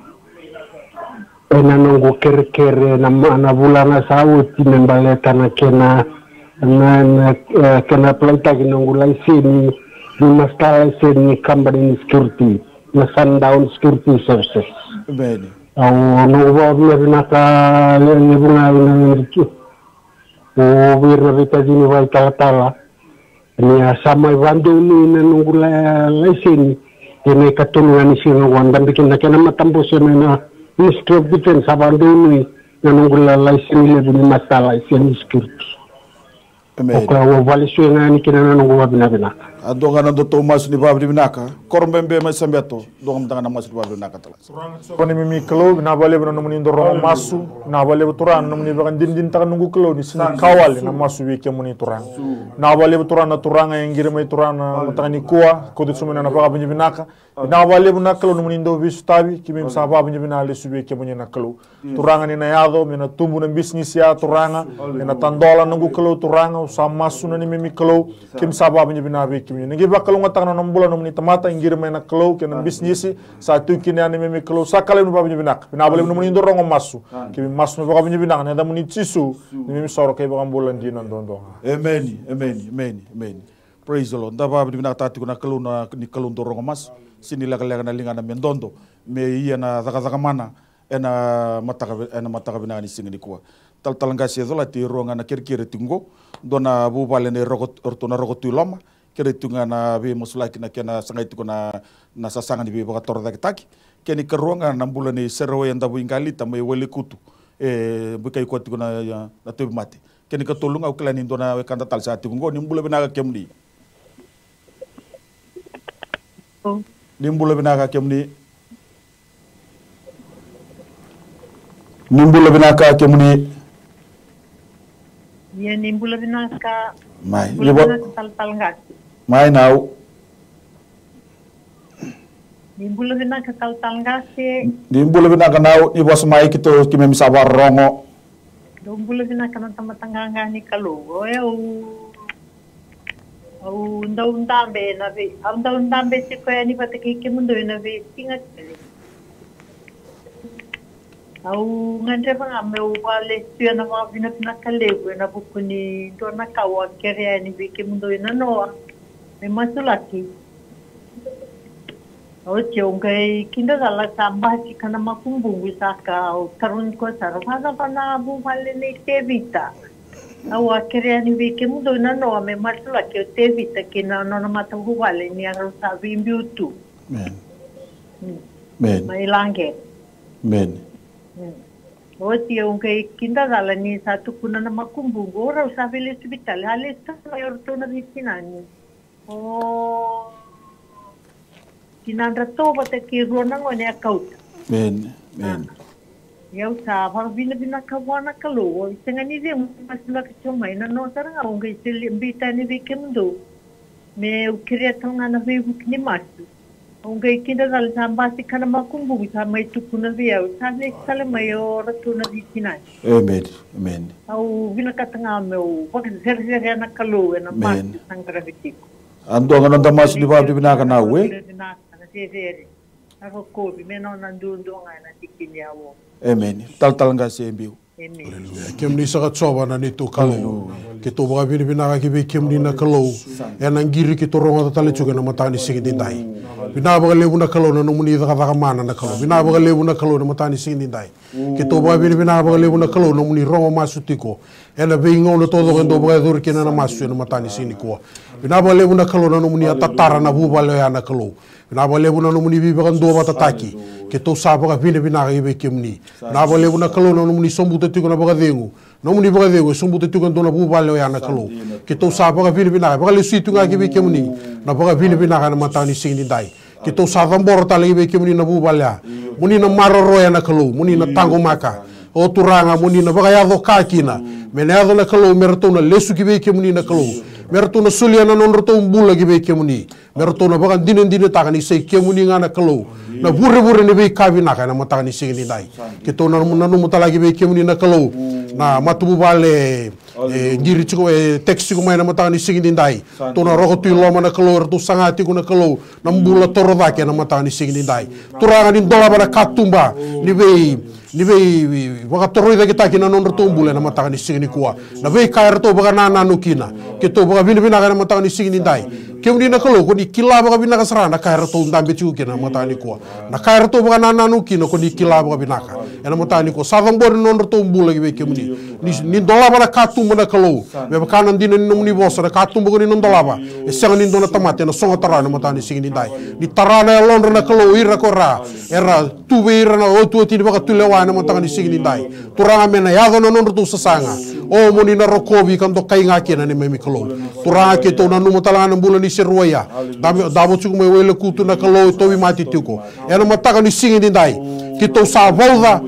ena nengo kerkerre, na mana bulana zau etinen baleta na kena, na, na kena plaitak nengo laizeni, ni maskala izeni kambarin izkirti, na sundown izkirti izabzez. Bene. Hau, nengo abina binaka, lehen ebuna abina nengo uviravitazini vaitalapala nia samai vanduni na nungula laisini ene katunungani singa wanda bikin kena matambusi na Ministry of Defense avanduni na nungula laisini lebuni masalah isian security oka wo valisio nga ni kina na ngo bina ando nga nando to mas ni babri binaka korombe mbe ma sambeto do ngam tanga na mas ni babri binaka tala so ko ni mi klo na bale bino no ni ndoro masu na turan no ni bakan din din tanga nungu ni sin kawal na masu wi ke muni turan na bale bu turan na turan nga ngir mai turan na tanga ni kuwa ko do sumena na babri binaka na bale bu na klo ni ndo turanga ni nayado mena tumbu na bisnis ya turanga mena tandola nangu kelo turanga sama masuna ni memi kelo kim sabab ni bina be kim ni giba kelo ngata na nombula nom ni tamata ingir mena kelo kena bisnisi business sa tu kini ani memi kelo sa kale no babni bina bina bale no ni ndoro masu kim masu no babni bina na da muni tisu ni memi soro ke ba mbulan di nan dondo amen amen amen amen praise the lord apa babni bina tati kuna kelo na ni kelo ndoro masu sini lagi lagi na linga na mendondo me iya na zaka zaka mana ena mataka ena mataka binani singini kuwa tal tal nga sezo la ti ronga na kir kir tingo dona bu bale ne rogo ortona rogo tu lama kir tunga na be musula kina kena sangai tiko na na sasanga ni be baga tor dak tak keni keronga na mbula ni serwe yanda bu ingali tamai wele kutu e bukai kwa tiko na na tu mate keni katolunga uklani dona we kanda tal sa tingo ni mbula binaga kemni oh. ni mbula binaga kemni nimbula ka ke muni ye ya, nimbula ka mai bo tal tal ngat mai nau nimbula ka tal tal ngat se nimbula ka nau ni bos mai kito kime war rongo nimbula binaka na tama nga ni o e o oh, ya, o oh. oh, unda ndambe be na ve ah, unda unda be se ko ani ya, pataki ke mundu na ve tinga ke au ngande vanga me uwa le tia na ma vina tina kalewe na buku ni na kawa kerea ni wiki mundo ina noa me masulaki au te ungai kinda gala sa ki kana makumbungu saka au tarun kwa na vana abu vale ni te vita au a kerea ni wiki mundo ina noa me masulaki o te vita kina nona matangu vale ni agrosa tu Amen. Amen. Hmm. Mailange. Amen. Amen. Hmm. Oți oh, un kai kinda gala ni satu kuna na makumbu gora usafili hospital hali ya sta ya mayor tuna bikinani. Oh. Kinandra to bata ki rona ngone account. Ya ben, ben. Ah. Ya usa par bina bina kawana kalo tenga ni de masla ki choma ina no orang kecil kai sil bitani bikemdo. Me ukriya tanga na bebu kni masuk Ongai kinda kala samba se kana makumbu bisa mai tukuna via uta ne sala mai ora tuna di sinai. Amen. Amen. Au vina katanga me o pakin ser ser na kalu eh? na ma sangra vitiko. Ando ngana nda mas di vabu bina kana we. Ako ko bi menon nandu ndo ngana tikini awo. Amen. Tal tal nga sembiu. kemni saga tsovana ni to kalau ke to bra bini bina ki be kemni na kalo ena ngiri ki to ronga ta tale chuga na matani singi dai bina bra lebu na kalou na nomuni daga daga mana na kalo bina bra lebu na kalou na matani singi dai ke to bra bini bina bra lebu na kalou na ronga ma ela vem onde todo o dobrador que na masu no matani sinikoa na bale una kalo na muni atatara na bu bale ya na kalo na bale una no muni biba kan do matataki ke to sapa ka vina vina ga ibe kemni na bale una kalo na muni sombu te tiko na baga dengu na muni baga dengu sombu te tiko do na bu bale ya na kalo ke to sapa ka vina vina ga le situ ga ibe kemni na baga vina vina ga na matani sini dai ke to sapa mboro tale ibe kemni na bu bale muni na maroro ya na kalo muni na tango maka o turanga muni na vaga yado kina mene mm. ado na kalau meratona lesu ki beke munina kalau meratona sulia na non ratou mbula kibe ke muni meratona vaga dine dine taka ni sei ke muni ngana kalau na vure vure ne beke kavi na mata ni sei ni dai ke tona na no mutala ki beke munina kalau na matubu bale e ngiri tiko e teksi ko mai na ni sei ni dai tona roko loma na kalau ratou sangati ko na kalau na mbula mm. toro dake na mata ni sei ni dai turanga ni ndola bana katumba oh. ni bei nivei toroi da kita kina non rato bule na mataka ni sigini kuwa na vei kaya rato baka na na nukina ke to baka vina vina kana mataka ni dai ke muni na kalo kila baka vina kasara na kai ndambe tiu kina mataka ni na kaya rato baka na na nukina kila baka vina kana ena mo tani ko savang bo non to mbula lagi beke muni ni ni dola bara ka tumba na kalo me ba kanan dina ni ngi na ka tumba ni non dola ba e sanga ni dona tamate na songa tarana mo tani singi ni dai ni tarana e londra na kalo ira ko ra era tuwe ira na o tuwe tini le wa na mo tani singi ni dai turanga mena ya dona non sa sanga o mo ni na rokovi kan do kai ngaki na ni me mi tu turanga ke to na numo talana mbula ni serwaya davo chuku mo ku tu na kalo to bi mati tuko ena mo ka ni singi ni dai Kita usah bawa.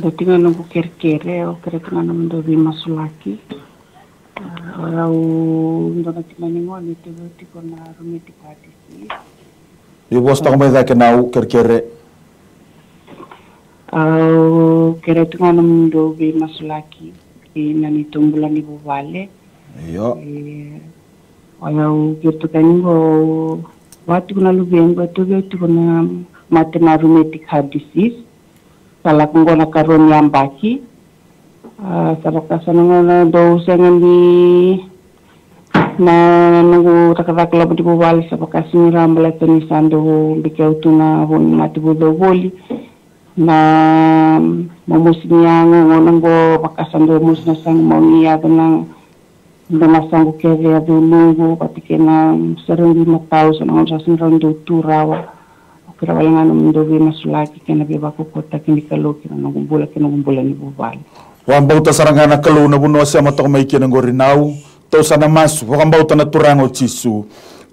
datingan nunggu kere-kere o kere tengah nunggu dobi masuk lagi rau eh, nanti timaningo ni itu tiko na rumi tiko adisi yu bos tong beda kenau kere-kere au kere tengah nunggu dobi masuk lagi i nani tumbulan ibu vale Iya. Eh, Ayau gitu kan go waktu kuna lubi yang gitu kuna mati na rumi tiko adisi salakngona karon yambaki uh, eh, sarokta sanangona do sengendi na nagu takataka laba di bobali sa pakasini rambala tani sando bikeutuna woni mati bodo boli na mamusini ngono, ngonango pakasando na sang mauni tenang, ya, dona sangu keve adu nungu patikena serendi matau sanangon sasin rondo turawa kira wala ngana mundo bi masulaki kena que bako kota kini kalu kira nungumbula kina ngumbula ni bubali wambau ta sarangana kalu na buno sa matok mai na gorinau to sana mas wambau ta na turango cisu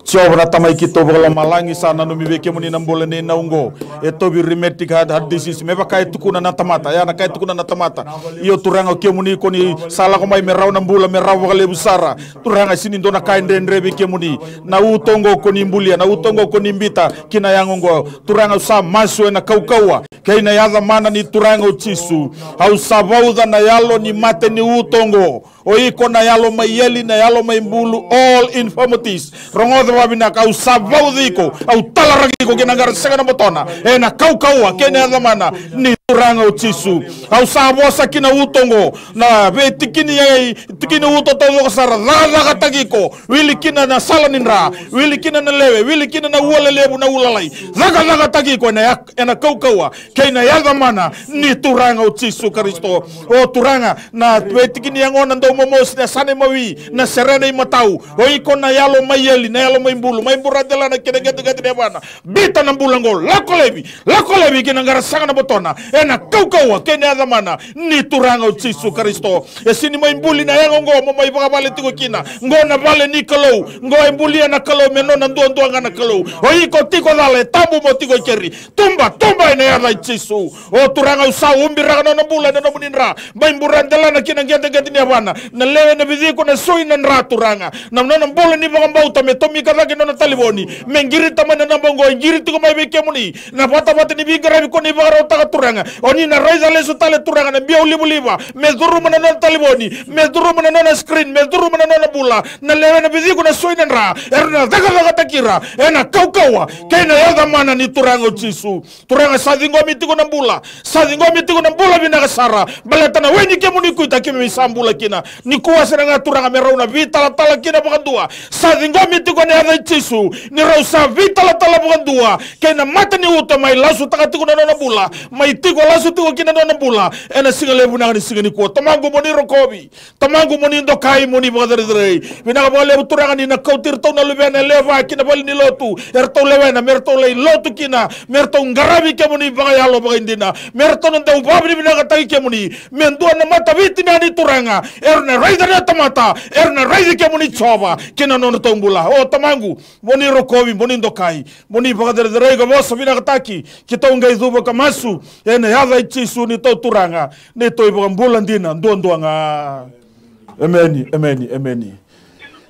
Chobra tamaiki tobola malangi sana no miweke muni nambole ne naungo. Eto bi rimetik had had disease meba kai tukuna na tamata ya na kai tukuna na tamata. Iyo turanga ke muni koni sala komai merau nambula merau wale busara. Turanga sini ndona kai ndendrebe ke muni. Na utongo koni mbulia na utongo koni mbita kina yangongo. Turanga sa masu na kaukaua. kei na ya mana ni turanga uchisu. Hausabauda na yalo ni mate ni utongo o iko na yalo mai ieli na yalo mai ibulu all infirmities rongoso vavina kau savausiko au talaragiko sega na botona e ena kaukaua kene yacamana ni ranga o tisu au sa kina utongo na be tikini ai tikini uto tongo ko sar ranga katagi wili kina na salanin ra wili kina na lewe wili kina na wala lebu na ulalai raga laga tagi tagiko na ya, na kau kaua keina yaga mana ni turanga o tisu kristo o turanga na be tikini yang ona ndo momos na sane mawi na serene matau o iko na yalo mayeli na yalo maimbulu maimbura dela na kina gete gete bana bita na bulangol lakolebi lakolebi kina ngara sanga na botona ena kaukau ke ne adamana ni turanga o kristo e sini mai buli na yango ngo mo mai vale kina ngo na vale ni kalou ngo e buli na kalou meno na ndo na kalou o iko tiko dale tabu mo tiko keri tumba tumba ene ada jisu o turanga o sa umbi bula na no buninra mai bura dela na kina ngende ngende ni abana na lewe na bidiko na soi na turanga na no bula ni bagambau tame tomi kadaki na taliboni mengiri tamana na bongo ngiri tiko mai beke muni na pata ni bigara biko ni turanga Oni na raisa leso tale turagana bia ulibuliba mezurumana nona taliboni mezurumana nona screen mezurumana nona bula na leve na biziku na soinen ra eruna dhakadhaka takira ena kau kaua kaukaua keina mana ni turanga chisu turanga sadhingo mitiko na bula sadhingo mitiko na bula vinaga sara balatana wenyi kemunikuita kime misambula kina ni kuwa nikuwasinaga turanga merauna tala kina pakadua sadhingo mitiko ni yadha ichisu ni rausa vitalatala pakadua keina mata ni uta mai lasu na nona bula mai tiko golazo tu kina no nambula ena singa le buna ni singa ni ko tamangu moni rokobi tamangu moni ndo kai moni bagadare dare bina ka bole butura ni na kautir tau na lubena leva kina bole ni lotu er tau levena mer tau lei lotu kina mer tau ngarabi ke moni bagaya lo bagindina mer tau nda ubabri bina ka tai ke moni mendua na mata viti na ni turanga er na raida na tamata er na raida ke moni chova kina no tau bula o tamangu moni rokobi moni ndo kai moni bagadare dare ga bosa bina ka taki kita ungai zuba kamasu ena ane hadha ichisu ni to turanga ne toi bangambula ndina doanga. emeni emeni emeni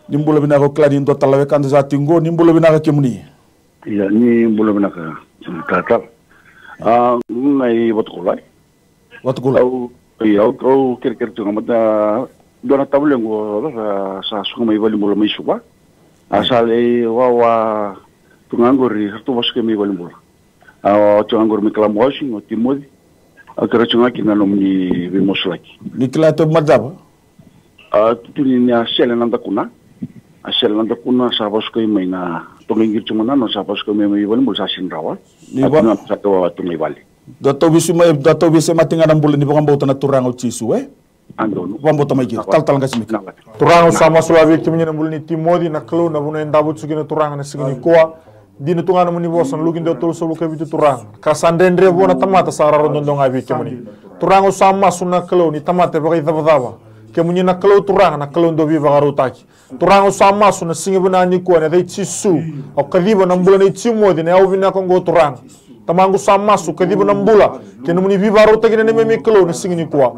bina ko klani ndo talawe kan za tingo bina binaka kimni ya ni mbula binaka tata ah ngai watkulai kulai. iya au ker ya, ker tu ngamata dona tabule ngo sa sunga mai bali mbula mai suba mm. asal e wawa tungangori hartu basuke mai bali mbula tsognangor mikalamo azy gny timody karaha tsognaky nanao amin'ny vemosolaky ny kilato aby ah, mazava totony ny asiala nandakona asiala nandakona maina tonga ingiritsy manano savasoko me maivaly mbola sasindrawa atnamsaka tonga ivaly datao misy ma datao misy matingana mbola nivakambotana toragna tsiso e andono vamboto maigir taltalanga sama sulavi timnyana mbola ni timody na klo na vona endavo tsugina toragna na sigini kuah dina tungana muni boson lugindo tol so luka bitu turang kasandendre bona tamata sara rondon dong abi kemuni turang o sama kelo ni tamata bagi taba kemuni na kelo turang na kelo ndo biva garu taki turang o sama suna singi bona ni ko na dai tisu o kadibo na mbula ni timo dina au vina kongo turang tamangu sama su kadibo na mbula kenu muni biva garu taki na nemi kelo ni singi ni ko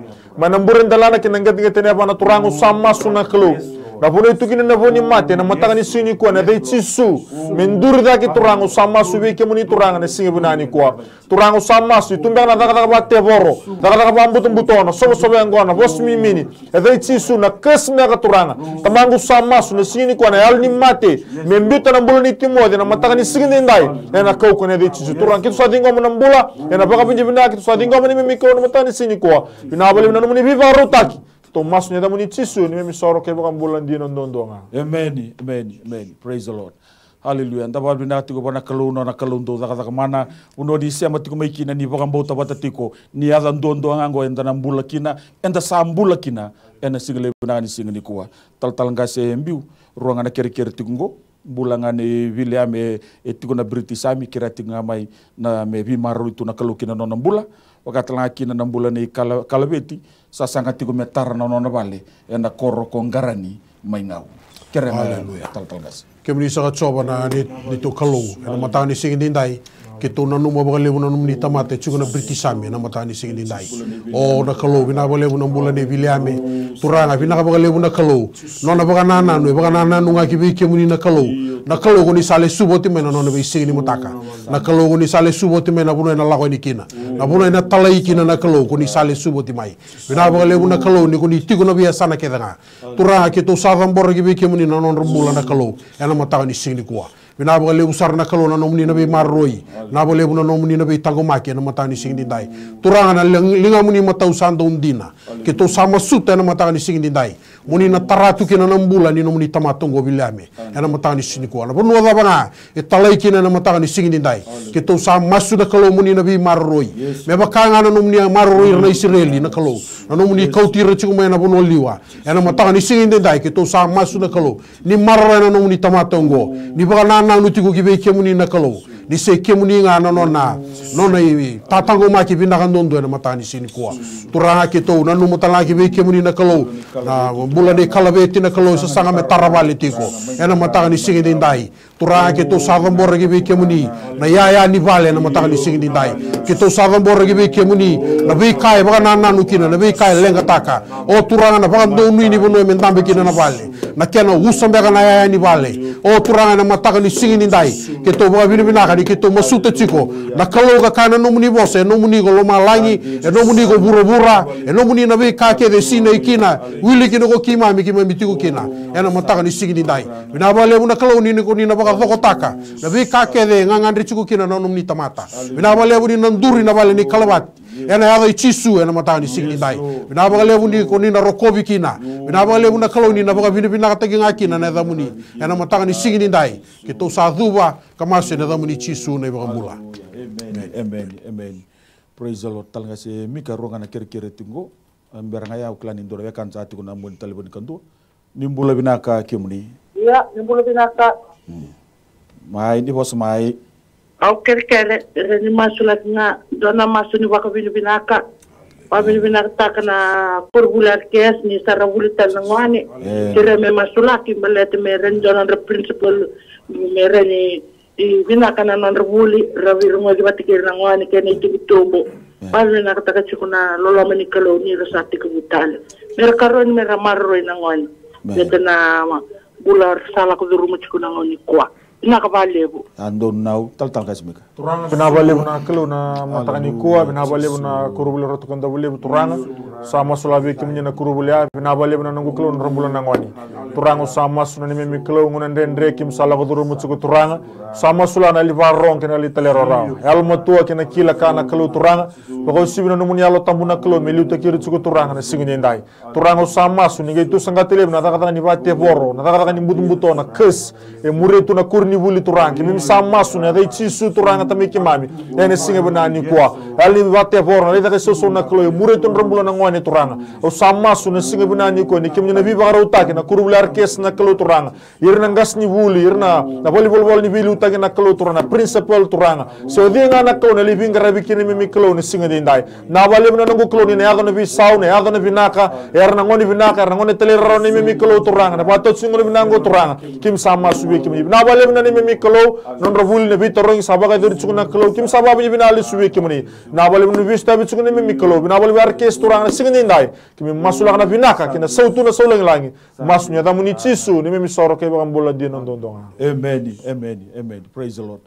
dalana kinangat ngatene bana turang o sama kelo napona itukine navoni mate namatakani sini kwa nave itisu menduri daki turango samasu vike muni turanga nesinge vunani kwa turango samasu itumbekana dakadaka vatevoro dakadaka vambutumbutono sovosoveangona vosmimini eve itisu na e kesimeka turanga tamangu samasu nesingini kwa nayalini mate membyuta e na mbula nitimodhi e namatakani sigindindai ena kauko neve itisu turanga kitu sadingomo na mbula ena vaka vinji vinaki tu sadingomo nimimikono matakani sini kwa vinavali vinanumuni vivarutaki to masonyata muni ti soni meme soro ke boka mbola ndino ndondonga amen amen amen praise the lord Haleluya. Nda ba bina tiko bana na kalundo zaka zaka mana uno di sema tiko maikina ni boka mbota bata tiko ni aza ndondo ngango enda na mbula kina enda sa mbula kina enda sigale bina ni singni kuwa tal tal ngase mbiu ruanga kere kere tiko ngo bulangane William e, e tiko na British Army kira tiko ngamai na me bi maru itu na kalukina nona wakati langa kina na mbula ni kala, kalabeti sasanga tigo me tara na nona bale ena koro ko ngarani mai kere haleluya tal tal gas kemri saka choba na ni ni to kalu ena mata ni sing dindai ke to nanu mo bale bunan ni tamate na british ami na mata ni sing Oh, e o na kalu bina bale bunan mbula ni viliame turanga bina bale bunan kalu nona baga nananu no baga nana nu ngaki kemuni na kalu na kalongo ni sale subo mena nona be isini mutaka mm, mm, mm. na kalongo sale subo mena buno ena lago kina na buno ena tala ikina na kalongo ni sale subo ti mai bina ba le buna kalongo ni kuni tura ke to sa be kemuni non rumbula na ena mata ni sini kuwa bina le usar na na nomni na be marroi na ba le buna nomni na be tango make na ni dai tura na linga muni mata usando undina ke to sama suta na mata ni dai muni na taratu kina na mbula ni muni tamatongo bilame ana matani sini ko ana bunu wa bana e talai kina na matani singi ndai ke to sa masu da kalo muni na bi marroi me ba ka ngana muni marroi na israeli na kalo na muni kauti ra chiku na bunu liwa ana matani singi ndai ke to sa masu da kalo ni marroi na muni tamatongo ni ba na na muni na kalo lise kemuninga na nona nona iwi tatango maki kivi kandon do ya na matani sini turanga kito na numu ki be kemuni na kalo na bula de kalabe na kalo me tiko ena ya matani singi dindai tura ke to saga bor ge be kemuni na ya ya ni vale ya, na ni sing di dai ke to saga bor ge be kemuni na be kai ba na na kina na be kai lenga taka o tura na ba do nu ni bono men tambe kina na vale na kena usa be na ya ya ni vale o tura na ni sing di dai ke to ba bir bina kali ke to masuta chiko na kalo ga kana no muni bose no muni go lo malangi e no muni go buru bura e no muni na be ka ke de ikina wili kina go kima mi kima mitiku kina mata ni sing di dai bina vale una kalo ni ko ni na voko taka na vi ka keve ngangandri chuku kina nonum ni tamata bina ba levu ni nanduri na vale ni kalabat ena yava i chisu ena ni signi dai vina ba ko ni na rokovi kina bina ba levu kaloni na baga vina bina ka tagi ngakina na damuni ena ni signi dai ki to sa kama se na damuni chisu na baga mula amen amen amen praise the lord talanga se mika ronga na kere kere tingo amberanga ya uklani ndoro ya kanza tikuna mo ni talibon kandu nimbula binaka kimni ya nimbula binaka hmm mai di bos mai au kerkele ni masulat na dona masuni waka bini binaka wa bini binaka takana kurbular kes ni sara na ngwani eh. kere me ki malete me ren dona re principal me ren ni binaka na nan rebuli ravi rumo di batikir ngwani kene tibitobo Baru yeah. na eh. ka chikuna lolo mani kalau ni rasa karo ni me mera marro inangoni. Yeah. Betena bular salah kuduru mchikuna ngoni kwa ina ka ba lebu ando naw tal tal kas turanga bina ba lebu na kelo matani kuwa bina ba lebu na kurubul turanga sama sulabe kim na kurubul ya bina ba lebu na nangu kelo ngwani turanga sama suna ni mi kelo nguna turanga sama sula na li kena li tele rora el matua kena kila kana kelo turanga ko sibina no mun yalo tsuku turanga na singu ndai turanga sama suna ngai tu sanga tele na ta kata ni ba te e muretu na ni wuli turangi ni sa ne dai chi su turanga tami mami. ene singa bana ni kwa ali vate vorna le dai so na klo mure ton rambula na ngone turanga o sa ne singa bana ni ko ni kimne na viva garo utaki na kurublar kes na klo turanga irna ngas ni wuli irna na voli vol vol ni wili utaki na klo turanga principal turanga so di nga na klo na li vinga rabi kini mi klo ni singa dai dai na vali na ngu klo ni na agana vi saune agana vi naka irna ngone vinaka naka erna ngone tele ro ni mi klo turanga na vato singa ni nango turanga kim sa masuwe kim ni na vali nani mimi kalo non ravul nebi tarong saba sabaga dur tsukuna kalo kim saba bi bina ali suwe kimni na bali bin vista bi chukna mimi kalo bina bali war kes turang na singni ndai kimi na bina kina sautu na sauleng langi masunya da muni chisu ni mimi soro ke bang bola di non dong amen amen amen praise the lord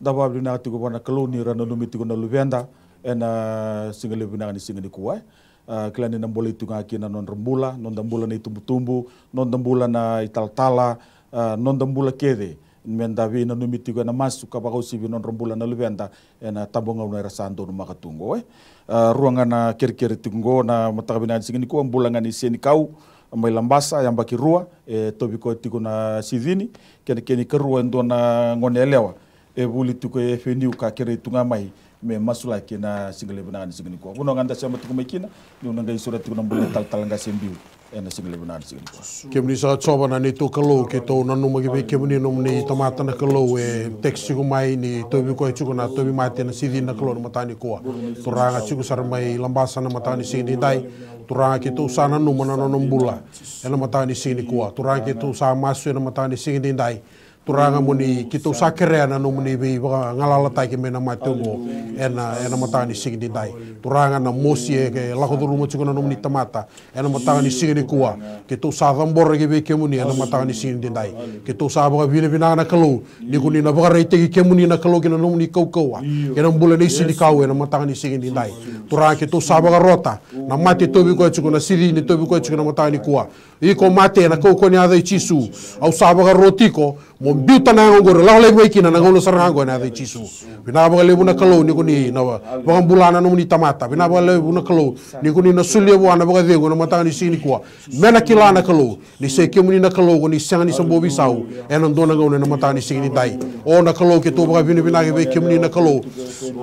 da ba bi na tigo bana kalo ni rana no mitigo luvenda en ah, single bina ni single kuwa Uh, kila ni itu ah, ngaki na non rembula, non dambula na itu tumbu non dambula na ital uh, ah, non dambula kede menda na numiti ko na masu kapakaw si binon rombula na lubenta na tabonga na rasanto no makatungo eh ah, ruanga na kirkir tungo na matakabinan singini ko ang bulangan sieni kau, mai lambasa yang baki rua e tobi ko tiko na sidini kene kene kerua ndo na ngone lewa e buli tiko e ka kere tunga mai me masula kina single benangan singini ko kuno nganda sama tiko mai kina no ngai surat tiko na bulan tal tal ngasembiu and the single United Nations. Ke muni sa tsoba na ni toka lo ke to na numa ke ke muni no muni to mata na kalo e taxi ko mai ni to bi ko chu na to bi mate na sidi na kalo mata ni ko to ra ga chu ko sar mai lambasa na mata ni sidi dai turanga ke tu sana numa na no mbula e na mata ni sidi ko turanga ke tu sa masu na mata ni sidi dai turanga muni kito sakere ana no muni be ba ngalala tai ke matungo ena ena matani di dai turanga na mosi e ke lako dulu mo no muni tamata ena matani ni kuwa kito sa zambor ke be ke muni ena matani di dai kito sa ba vile vina na kalo ni kuni na ba rete ke muni na kalo ke no muni kau kau ena ke na mbule nei kau ena matani di dai turanga kito sa ba rota na mate tobi ko chukona sili ni bi ko chukona matani kuwa iko mate na kau ko ni ada chisu au sa ba rotiko mo biuta na ngo goro lahle ngoi kina na ngolo sarang ngo na chisu bina ba le buna kalo ni kuni na ba ba bulana no ni tamata bina ba le buna kalo ni kuni na sulie wa na ba ve ngo na mata ni sini kwa mena kila na kalo ni se ke muni na kalo ni ni sambo bi sau en ndo na na mata ni sini dai o oh, na kalo ke to ba bini bina ke ve ke muni na kalo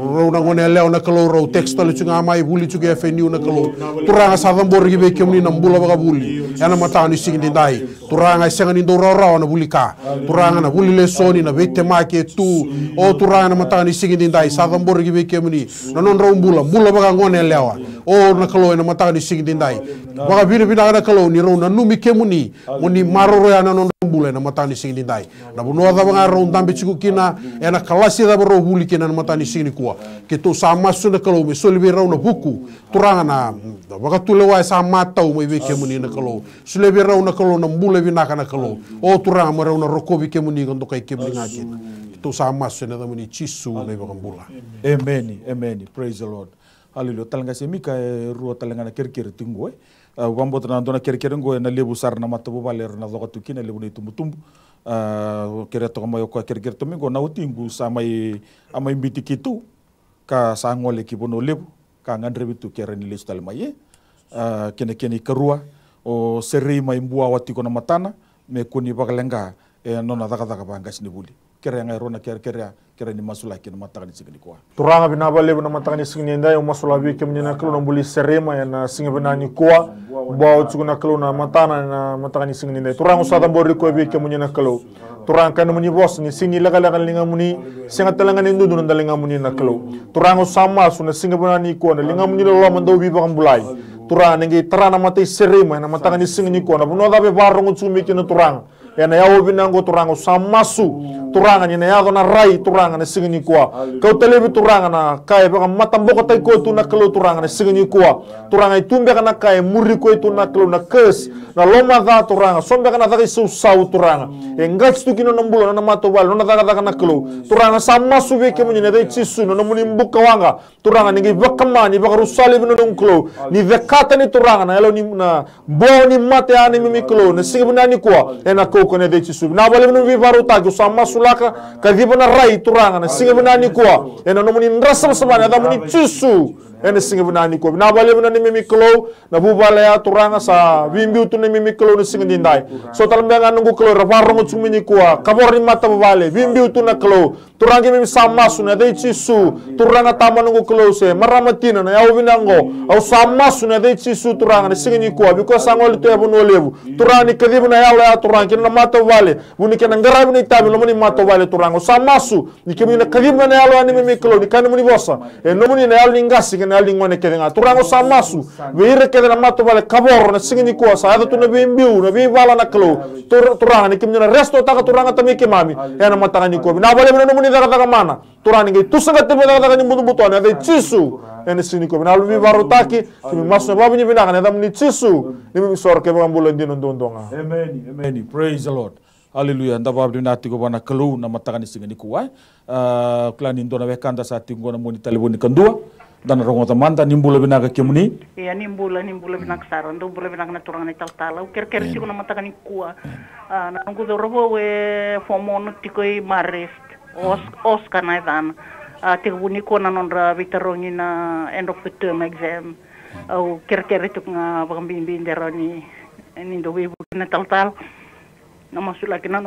ro na ngone na le na kalo ro texta le chunga mai buli chuke fe ni na kalo turanga sa dambor ke ve ke muni na mbula ba buli yana matanu singdi dai turanga sengani do roro na bulika turanga na bulile soni na vete make tu o turanga na matanu singdi dai sa gambor gi be kemni nonon rombula mula baga ngone lewa Or na kalo ena mata ni sing dindai waka biri bina ana kalo ni rona numi kemuni muni maroro ya non bula ena mata ni sing dindai na buno ada banga ron dambe chiku kina ena kalasi da baro buli kina na mata ni sing kuwa ke to sa su na kalo me soli bi rona buku turanga na waka tule wa sa mata o me kemuni na kalo sule bi rona kalo na bula bi na kana kalo o turanga mo rauna rokobi kemuni gondo kai kemuni ngati to sa masu na da moni chisu na bula amen amen praise the lord alilo talanga semika e, ruwa talanga na kerkere tingwe uh, ah, wambo tana dona kerkere ngwe na lebu sar na matabu baler na doga tuki na lebu na itumbu tumbu uh, ah, kere to kama yoko kerkere tumingo na uti utingu sa mai ama imbiti kitu ka sa sangole kibono lebu ka ngandre bitu kere ni lesu talma ye uh, kene kene karua o serei mbua watiko na matana me kuni bakalenga eh, nona daga daga bangas ni buli kere nga rona kere kere kere ni masula ke ma tagani signi ko turanga bina bale bina ma tagani signi nda yo masula bi kem na buli serema ya na singa bina ni kwa ba otsu na kulo na matana na ma tagani signi nda turanga sa da mbori ko bi ke nyina kulo turanga kan muni bos ni sini laga laga linga muni singa talanga ni ndu nda linga muni na kelo turanga sama su singa bina ni ko na linga muni lo ma ndo bi bulai turang turanga ngi tarana serema na ma tagani signi ko na buno da be barro tsumi ke turanga yana ya wobi nango turanga samasu mm. turanga nyina ya na rai turanga na sigini kwa kau telebi turanga na kai baka matam boko tai ko tu na kelo turanga na sigini kwa turanga itumbe kana kai muri ko tu na kelo na kes na loma da turanga sombe kana da isu sau turanga mm. engats tu kino nombulo na mato bal na da da kana kelo mm. turanga samasu be kemu nyina dai tisu no muni mbuka wanga turanga ningi bakama ni baka rusali bino non kelo ni vekata ni turanga na elo ni na bo ni mate ani mimiklo na sigini ni kwa e na ko kone de tisubi na bale minu vi varu tagi usa masulaka kadibu na rai turanga na singa minu ani kuwa ena nomuni ndrasam sabani adamu ni tisu ene singa ni ko na bale ni mi miklo na bu bale ya turanga sa bimbi utu ni mi miklo ni singa dindai so tal nugu nungu klo rafa rongo tsumi ni ko kabor ni mata bale bimbi utu na klo turanga mi sama su na dei chi su turanga tama nungu klo se maramatina na yau ngo au sama su na dei chi su turanga ni singa ni bi ko sangol tu ya bunu levu turanga ni kadibu na ya turanga kin na mata bale buni kin ngara ni tabi lo mani mata bale turanga sama su ni kimi na ya kadibu e, na yau ni mi miklo ni kanu ni bosa e muni na yau ni na lingone ke nga turango sa masu weire ke na matu bale kabor na singi ko sa ada tu na bi mbiu na bi bala na klo ya, turanga ni kimna resto taka turanga tami ke mami ya, ya na matanga ni ko na bale mena muni daga daga mana turanga ngi tusanga te daga daga ni mbutu butu na de chisu ene sini ko na lu bi baro taki kimi ya, masu na ni binanga na dam ni chisu ni mi sor ke ba mbulo ndino ndondonga amen amen praise the lord Haleluya. Nda babu na tigo bana kelu na matangani singa ni kuwa. Uh, eh. eh, klani ndona wekanda sa tigo na moni teleboni kandua dan rongo teman tan nimbula bina ka iya nimbula nimbula bina ah, ka saro ndo bula bina ka naturang ni taltala u ker ker tiko na mata kan ikua na ngu do robo we fomono tiko i os os kana dan tiko buni ko na nonra vitarongi na end of the term exam hmm. au ah, ker ker tiko nga bakambimbi ndero ni ni ndo we bina taltal na masula kina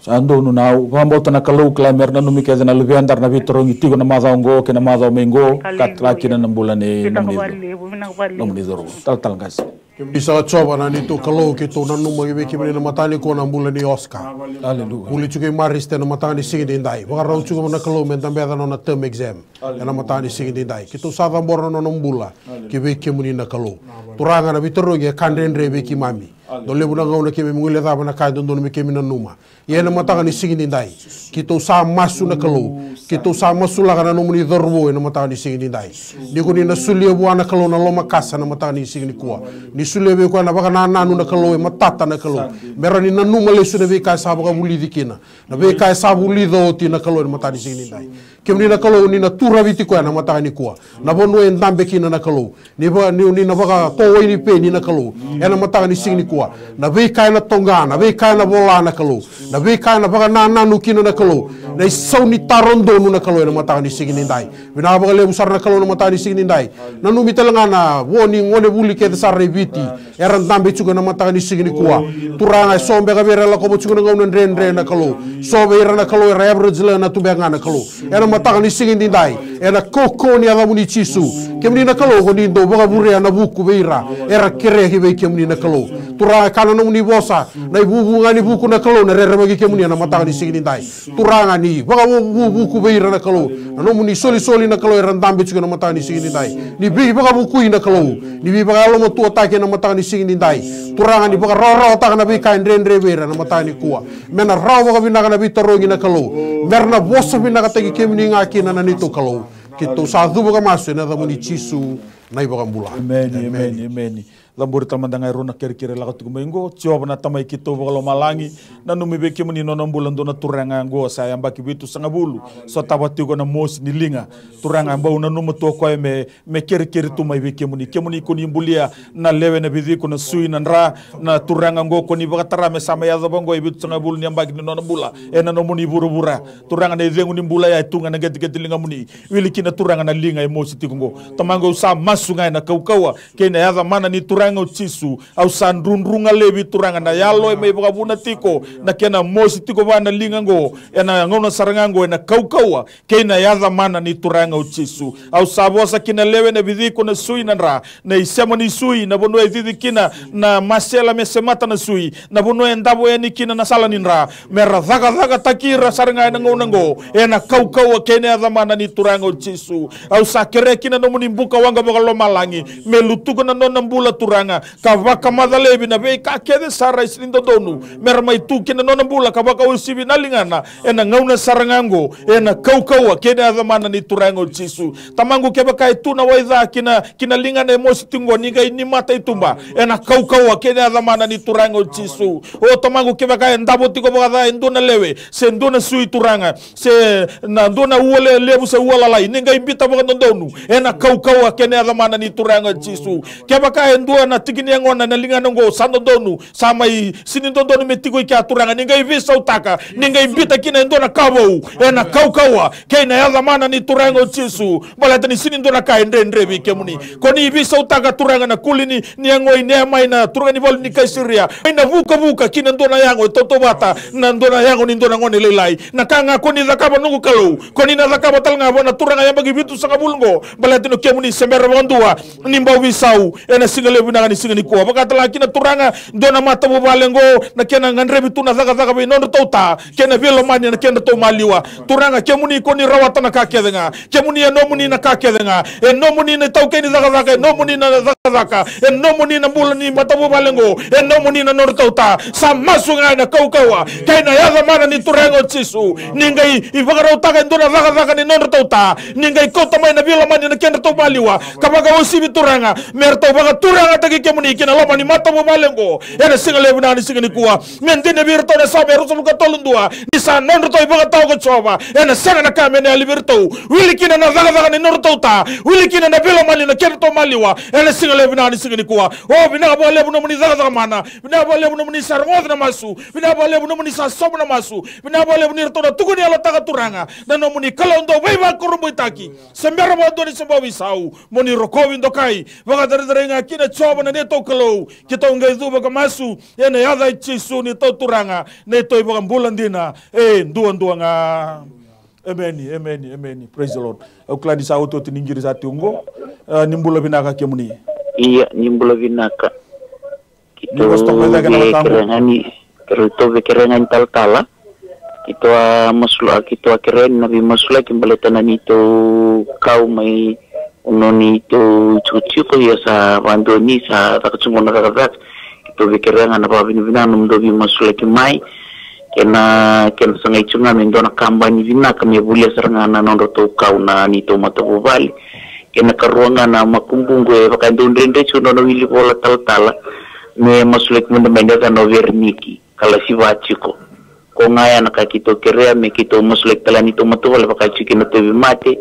sando nu nau vambo tana kalau klamer na numi kaza nalu lubian dar na vitro ngi tigo na maza ngo ke na mengo kat laki iya. na nambula ne nomni zoro tal tal ngas bisa coba na nito kalau ke to na numu ke ke na matani ko na mbula ni oscar Kuli uli maris te na matani singi din dai rau chuke mana kalau men tambe na na term exam na matani singi din dai ke borono sa vambor na na ke muni na kalau turanga na vitoro ngi kandren re be mami don lebu na ngauna kemi mungi le thaba na kai don don mi kemi na numa ye na mata ni singi ni dai ki to sa masu na kalo ki to sa masu la kana numuni muni dorbo na mata ni singi ni dai ni ko ni na sulie bu ana kalo na loma kasa na mata ni singi ni kuwa ni sulie be ko na baka na nanu na kalo e matata na kalo mera ni na numa le su na be kai sa baka muli dikina na be kai sa buli do ti na kalo ni mata ni singi ni dai ke ni kalou tura viti koe na ni kua na vonu en ndambe kina na kalou ni va ni nina vaka ko ni pe ni nina kalou e na sing ni kua na vei kai na tonga na vei kai na vola na kalou na vei kai na vaga na na kina na kalou na isau ni tarondo nu na kalou e na sing ni ndai na vaka le busar na kalou e na sing ni ndai na nu na woni ngone buli ke re viti e ran ndambe chuka na ni singni kua turanga sombe ka vera la ko chuka na ngone ndren ndren na kalou sobe ira na kalou e rebro na tubenga na kalou e na matanga ni singi ni dai era koko ni ala muni chisu kemni na kalo ni ndo boga bure na buku beira era kere hi be kemni na kalo tura kana na muni bosa na bubu ngani buku na kalo na rere magi kemni na matanga ni singi ni dai tura ngani boga buku beira na kalo na no muni soli soli na kalo era ndambe chuka na matanga ni singi dai ni bi boga buku na kalo ni bi boga lo motu atake na matanga ni singi ni dai tura ngani boga ro ro taka na bi kain ren re beira na matanga ni kua mena ro boga bi na kana na kalo merna bosa bi na katagi kemni ni ngā kina na ni tō kalou. Ke tō sā dhubo ka māsu e nā dhamuni tisu nei waka mbula. Amen, amen, amen. amen lambori tamandangai e rona kiri kere laga tuku mengo ciwa bana tamai e kito bogalo malangi nanu numi beki muni nono bulan dona turanga ngo saya mbaki bitu sanga bulu so tabati go na mos ni linga turanga mbau na numu to me me kiri-kiri tu mai e beki muni kemuni kuni na lewe na bidhi kuna sui na nra na turanga ngo kuni bagatara me sama ya zabongo ibitu sanga bulu ni ya mbaki ni nono bula e na buru-bura turanga na izengu ni mbula ya tunga na geti linga muni wili turanga na linga emosi tikungo tamango usa masunga na kaukaua, kena ya zamana ni turanga turanga utsisu au sandrundrunga levi turanga na yalo e mai vakavuna tiko na kena mosi tiko vana lingango ena ngona sarangango ena kaukaua keina ya dhamana ni turanga utsisu au savosa kina lewe na vidhiko na sui na ra na isemo ni sui na vonua idhidhi kina na masela mesemata na sui na vonua endavo eni kina na sala ni ra mera dhakadhaka takira saranga ena ngonango ena kaukaua keina ya dhamana ni turanga utsisu au sa kere kina nomunimbuka wanga vakalomalangi melutuka na nona mbula turanga uranga kavaka madale bina be ka kede sara islindo donu merma itu kina nona bula kavaka usibi nalingana ena ngauna sarangango ena kaukau kene adhamana ni turango chisu tamangu kebaka itu na waidha kina kina lingana emosi tingo ninga ini mata itumba ena kaukau kene adhamana ni turango chisu o tamangu kebaka endabo tiko bagada enduna lewe se nduna sui turanga se na nduna uole lebu se uola lai ninga imbita bagandondonu ena kaukau kene adhamana ni turango chisu kebaka endua ora na tikini angona na lingana ngo sando donu sama i sini donu metiko iki aturanga ninga i visa utaka ninga i bita kina ndo na ndona kawau ena kaukaua keina ya dhamana ni turanga utsisu bala tani sini na kai ndre ndre bi muni koni i visa utaka turanga na kulini ni ango i nema ina turanga ni voli ni kai siria ina vuka vuka kina ndo na yango toto bata na ndo na yango ni ndo ndona ngone lelai na kanga koni zakaba nungu kalau koni na zakaba talanga bona turanga yamba gibi tu sanga bulngo bala tani kemuni sembera bondua nimba visau ena singale binagani singini kuwa bakatala kina turanga dona mata bo balengo na kena ngandrebi tuna zaga zaga bi nondo tota kena velo mani na kenda to maliwa turanga kemuni koni rawata na kakedenga kemuni no muni na kakedenga e no muni na tauke ni zaga zaga no muni na zaga zaga e no muni na bula ni mata bo balengo e no muni na nondo tota samasu ngai na kaukawa kaina yaga mana ni turango tsisu ningai ivagarau taka ndona zaga zaga ni nondo tota ningai kota mai na velo mani na kenda to maliwa kabaga osibi turanga merto baga turanga katagi ke muni kina lama ni mata mu malengo ene singa lebu nani singa ni kuwa men dine bir ne sabe rusu mu dua ni sa non to ibaga tau ko choba ene singa na kame ne alibir to wili kina na zaga zaga ni nor ta wili kina na bilo mali na kero to singa lebu nani singa ni kuwa o bina bo lebu no muni zaga zaga mana bina bo lebu no muni sarngoz na masu bina bo lebu no muni sa sob na masu bina bo lebu ni ruto na tukuni ala taga turanga na no muni kala ndo beba kurumbu itaki sembera bo do ni sembo bisau muni rokovi ndo kai vaga dare dare nga kina choba lobo na ne to Kita unga to baka masu ya ne ya dai chisu ni to turanga ne to baka eh e duan duanga Amen, amen, amen. Praise the Lord. Au kla di sauto tiningiri sa tiungo, e, nimbula binaka kemuni. Iya, nimbula binaka. Kita kerengan kita kerengan tal-tala. Kita masuk kita keren nabi masuk lagi baletan itu kau mai to chuchu ko yasa wanto ni sa takachumona kakadak ito bikira nga napapin vina nung dobi ki mai kena kena sangai ichunga mendo na kambani vina kami bulia saranga na nondo to kau na nito matopo bali kena karuanga na makumbungu e pakai dondrende chuno no wili bola tal tala me masula kimenda menda kana ver niki kala si chiko ko ngaya na kakito kerea me kito kala ni to matopo le pakai to tebi mate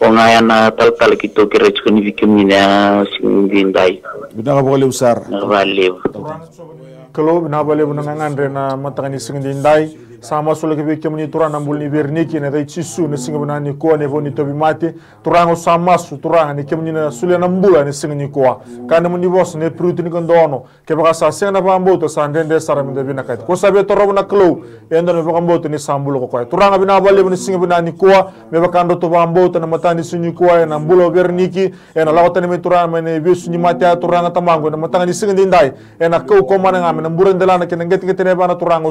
kongayana eh, talpal kito gitu kirech kuni vikimina eh, singindai bina bole usar balev kalo bina bole bunangan rena matangani singindai sama avy eky amin'ny torana ambolon'ny vernikyny raha tsy so ny asigna ni koa ny avao ni toby maty toragna samaso toragna na sulle na mbula ni singa ni koa kana muni vos ne pruti ni kondono ke baka sa sena pa mboto sa ndende sara mende dabi nakat ko sabe toro na klo e endo ne baka mboto ni sambulo ko koa turanga bina vale ni singa bina ni koa me baka ndo to mboto na matani sunyi koa e na mbulo verniki ena lawa tani me toragna me ne vesu ni mati a toragna tamango na matanga ni signa ndai ena ko ko mananga me na mburendela na ke ngeti ngeti ne bana toragna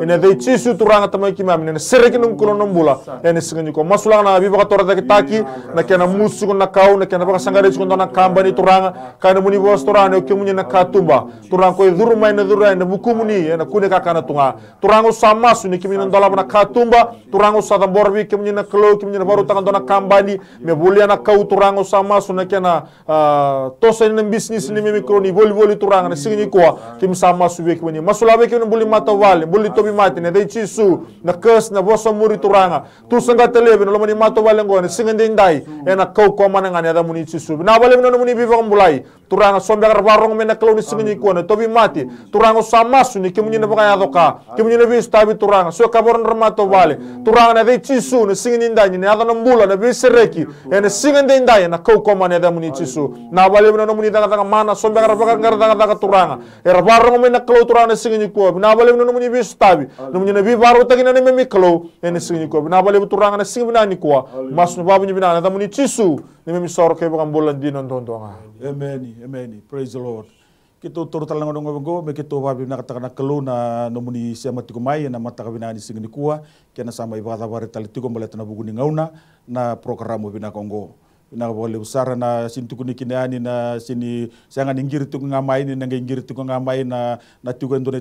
e ne dai chi su turanga tama ki mam ne sereki nung kuno nombula ene sengen yuko masula na bi baka daki taki iya, na kena musu kuna kau na kena baka sangare ko tona kamba ni turanga iya, kana muni bos storane ki muni na katumba turanga koi duru mai na duru na buku muni kune kaka na tunga turanga sama su ni kimi nung dola na katumba turanga sa borbi kimi muni na klo kimi muni na baru tanga tona kamba ni me bulia na kau turanga sama su na kena ah, tosa ni bisnis ni mi ni boli boli turanga na sengen yuko kimi sama su be kimi muni masula kimi na mata wali buli tobi ma atine dai chisu na kas na boso muri turanga tu sanga telebe no mani mato balengone singa ndai ena kau koma mananga ne da muni chisu na balebe no muni bivo mbulai turanga sombe gar warong mena kloni singini kone tobi mati turanga samasu ni kimunyi ne baka doka kimunyi ne bis tabi turanga so kaboron ramato vale turanga na dei chisu ne singini ndani ne adana mbula na reki ene singin ndani na kau koma ne damuni chisu na vale mena nomuni daga daga mana sombe gar baka gar daga daga turanga er warong mena klo turanga singini ko na vale mena nomuni bis tabi nomuni ne bi baro tagina ne memi klo ene singini ko na vale turanga ne singini ndani ko masu babu ni bina na damuni chisu ne memi soro ke baka dino ndino ndondonga amen Amen. praise the lord kito toru tala ngodong ngodong me kito wabi na kataka na nomuni siya mati kumai, na mata na ni singini kua kena sama ibata wari tali tiko maleta na buguni ngauna na programu bina kongo na wali usara na sin tuku ni ani na sini sanga ni ngiri tuku ngamai ni nangai ngiri tuku ngamai na na tuku ndo ni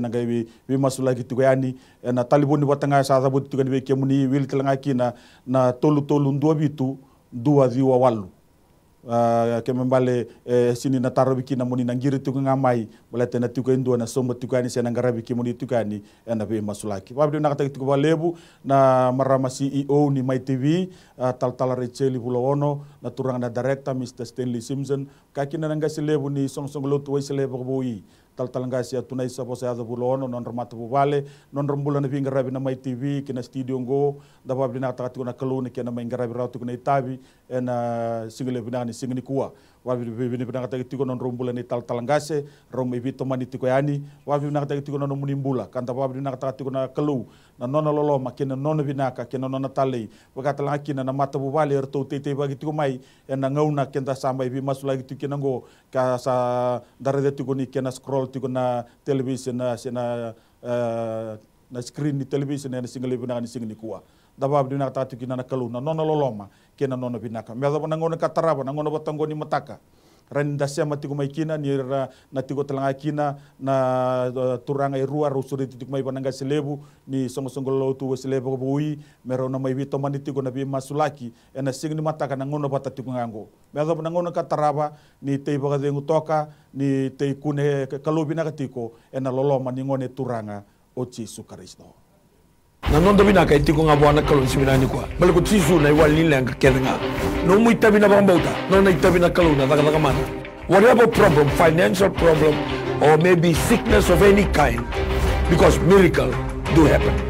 na ngai wi lagi masula ani, eh, na talibuni watanga sa sabut tuku ni muni wili telanga kina na tolu tolu ndua bitu dua diwa walu uh, sini na tarobi kina moni na ngiri tuku ngamai bolete na tuku indua na somba tukani sena ngarabi ki moni tukani ena eh, be masulaki wabi na kataki tuku balebu na marama CEO ni Mai TV ah, tal tal recheli bulawono na turang na director Mr Stanley Simpson kakina na ngasi lebu ni song song lotu wai selebu tal atuna isa po sa bulono non ramata po vale non rambulan na rabi na TV kina studio ngo dapa binata katiko na kaluni kina may ngarabi rautu kuna itabi na single binani single kuwa wabi bini pinakata tiko gitu, non rumbula ni tal talangase rom ibi tomani tiko yani wabi pinakata tiko gitu, non munimbula kanta wabi pinakata tiko gitu, na kelu na nona lolo makina nona binaka kina nona talei wakata lang kina na mata bubali erto tete bagi tiko mai ya na ngauna kenta sama ibi masu lagi tiko kina ngo kasa darade tiko ni kena scroll tiko na televisi na sena eh, na screen ni televisi na single ibi na ni single ni kuwa dabab dina tatu kina na kelu na nona ma kena nono binaka me ado nango ka taraba nango na ni mataka ran dasia mati ko ni ra na tigo telanga kina na uh, turanga irua ro suri titik mai bananga selebu ni songo songo lo tu selebu ko mero na mai bi mani tigo na bi masulaki ena sing ni mataka nango na bata tigo ngango me ado nango na taraba ni tei baga ngutoka ni teikune kune kalobi na ka ena loloma ni ngone turanga o Jesu Kristo nanondo bina ka itiko nga bwana kalo simina ni kwa bale ko tisu na iwa linla nga no mu itabina bambauta no na itabina na daga mana whatever problem financial problem or maybe sickness of any kind because miracle do happen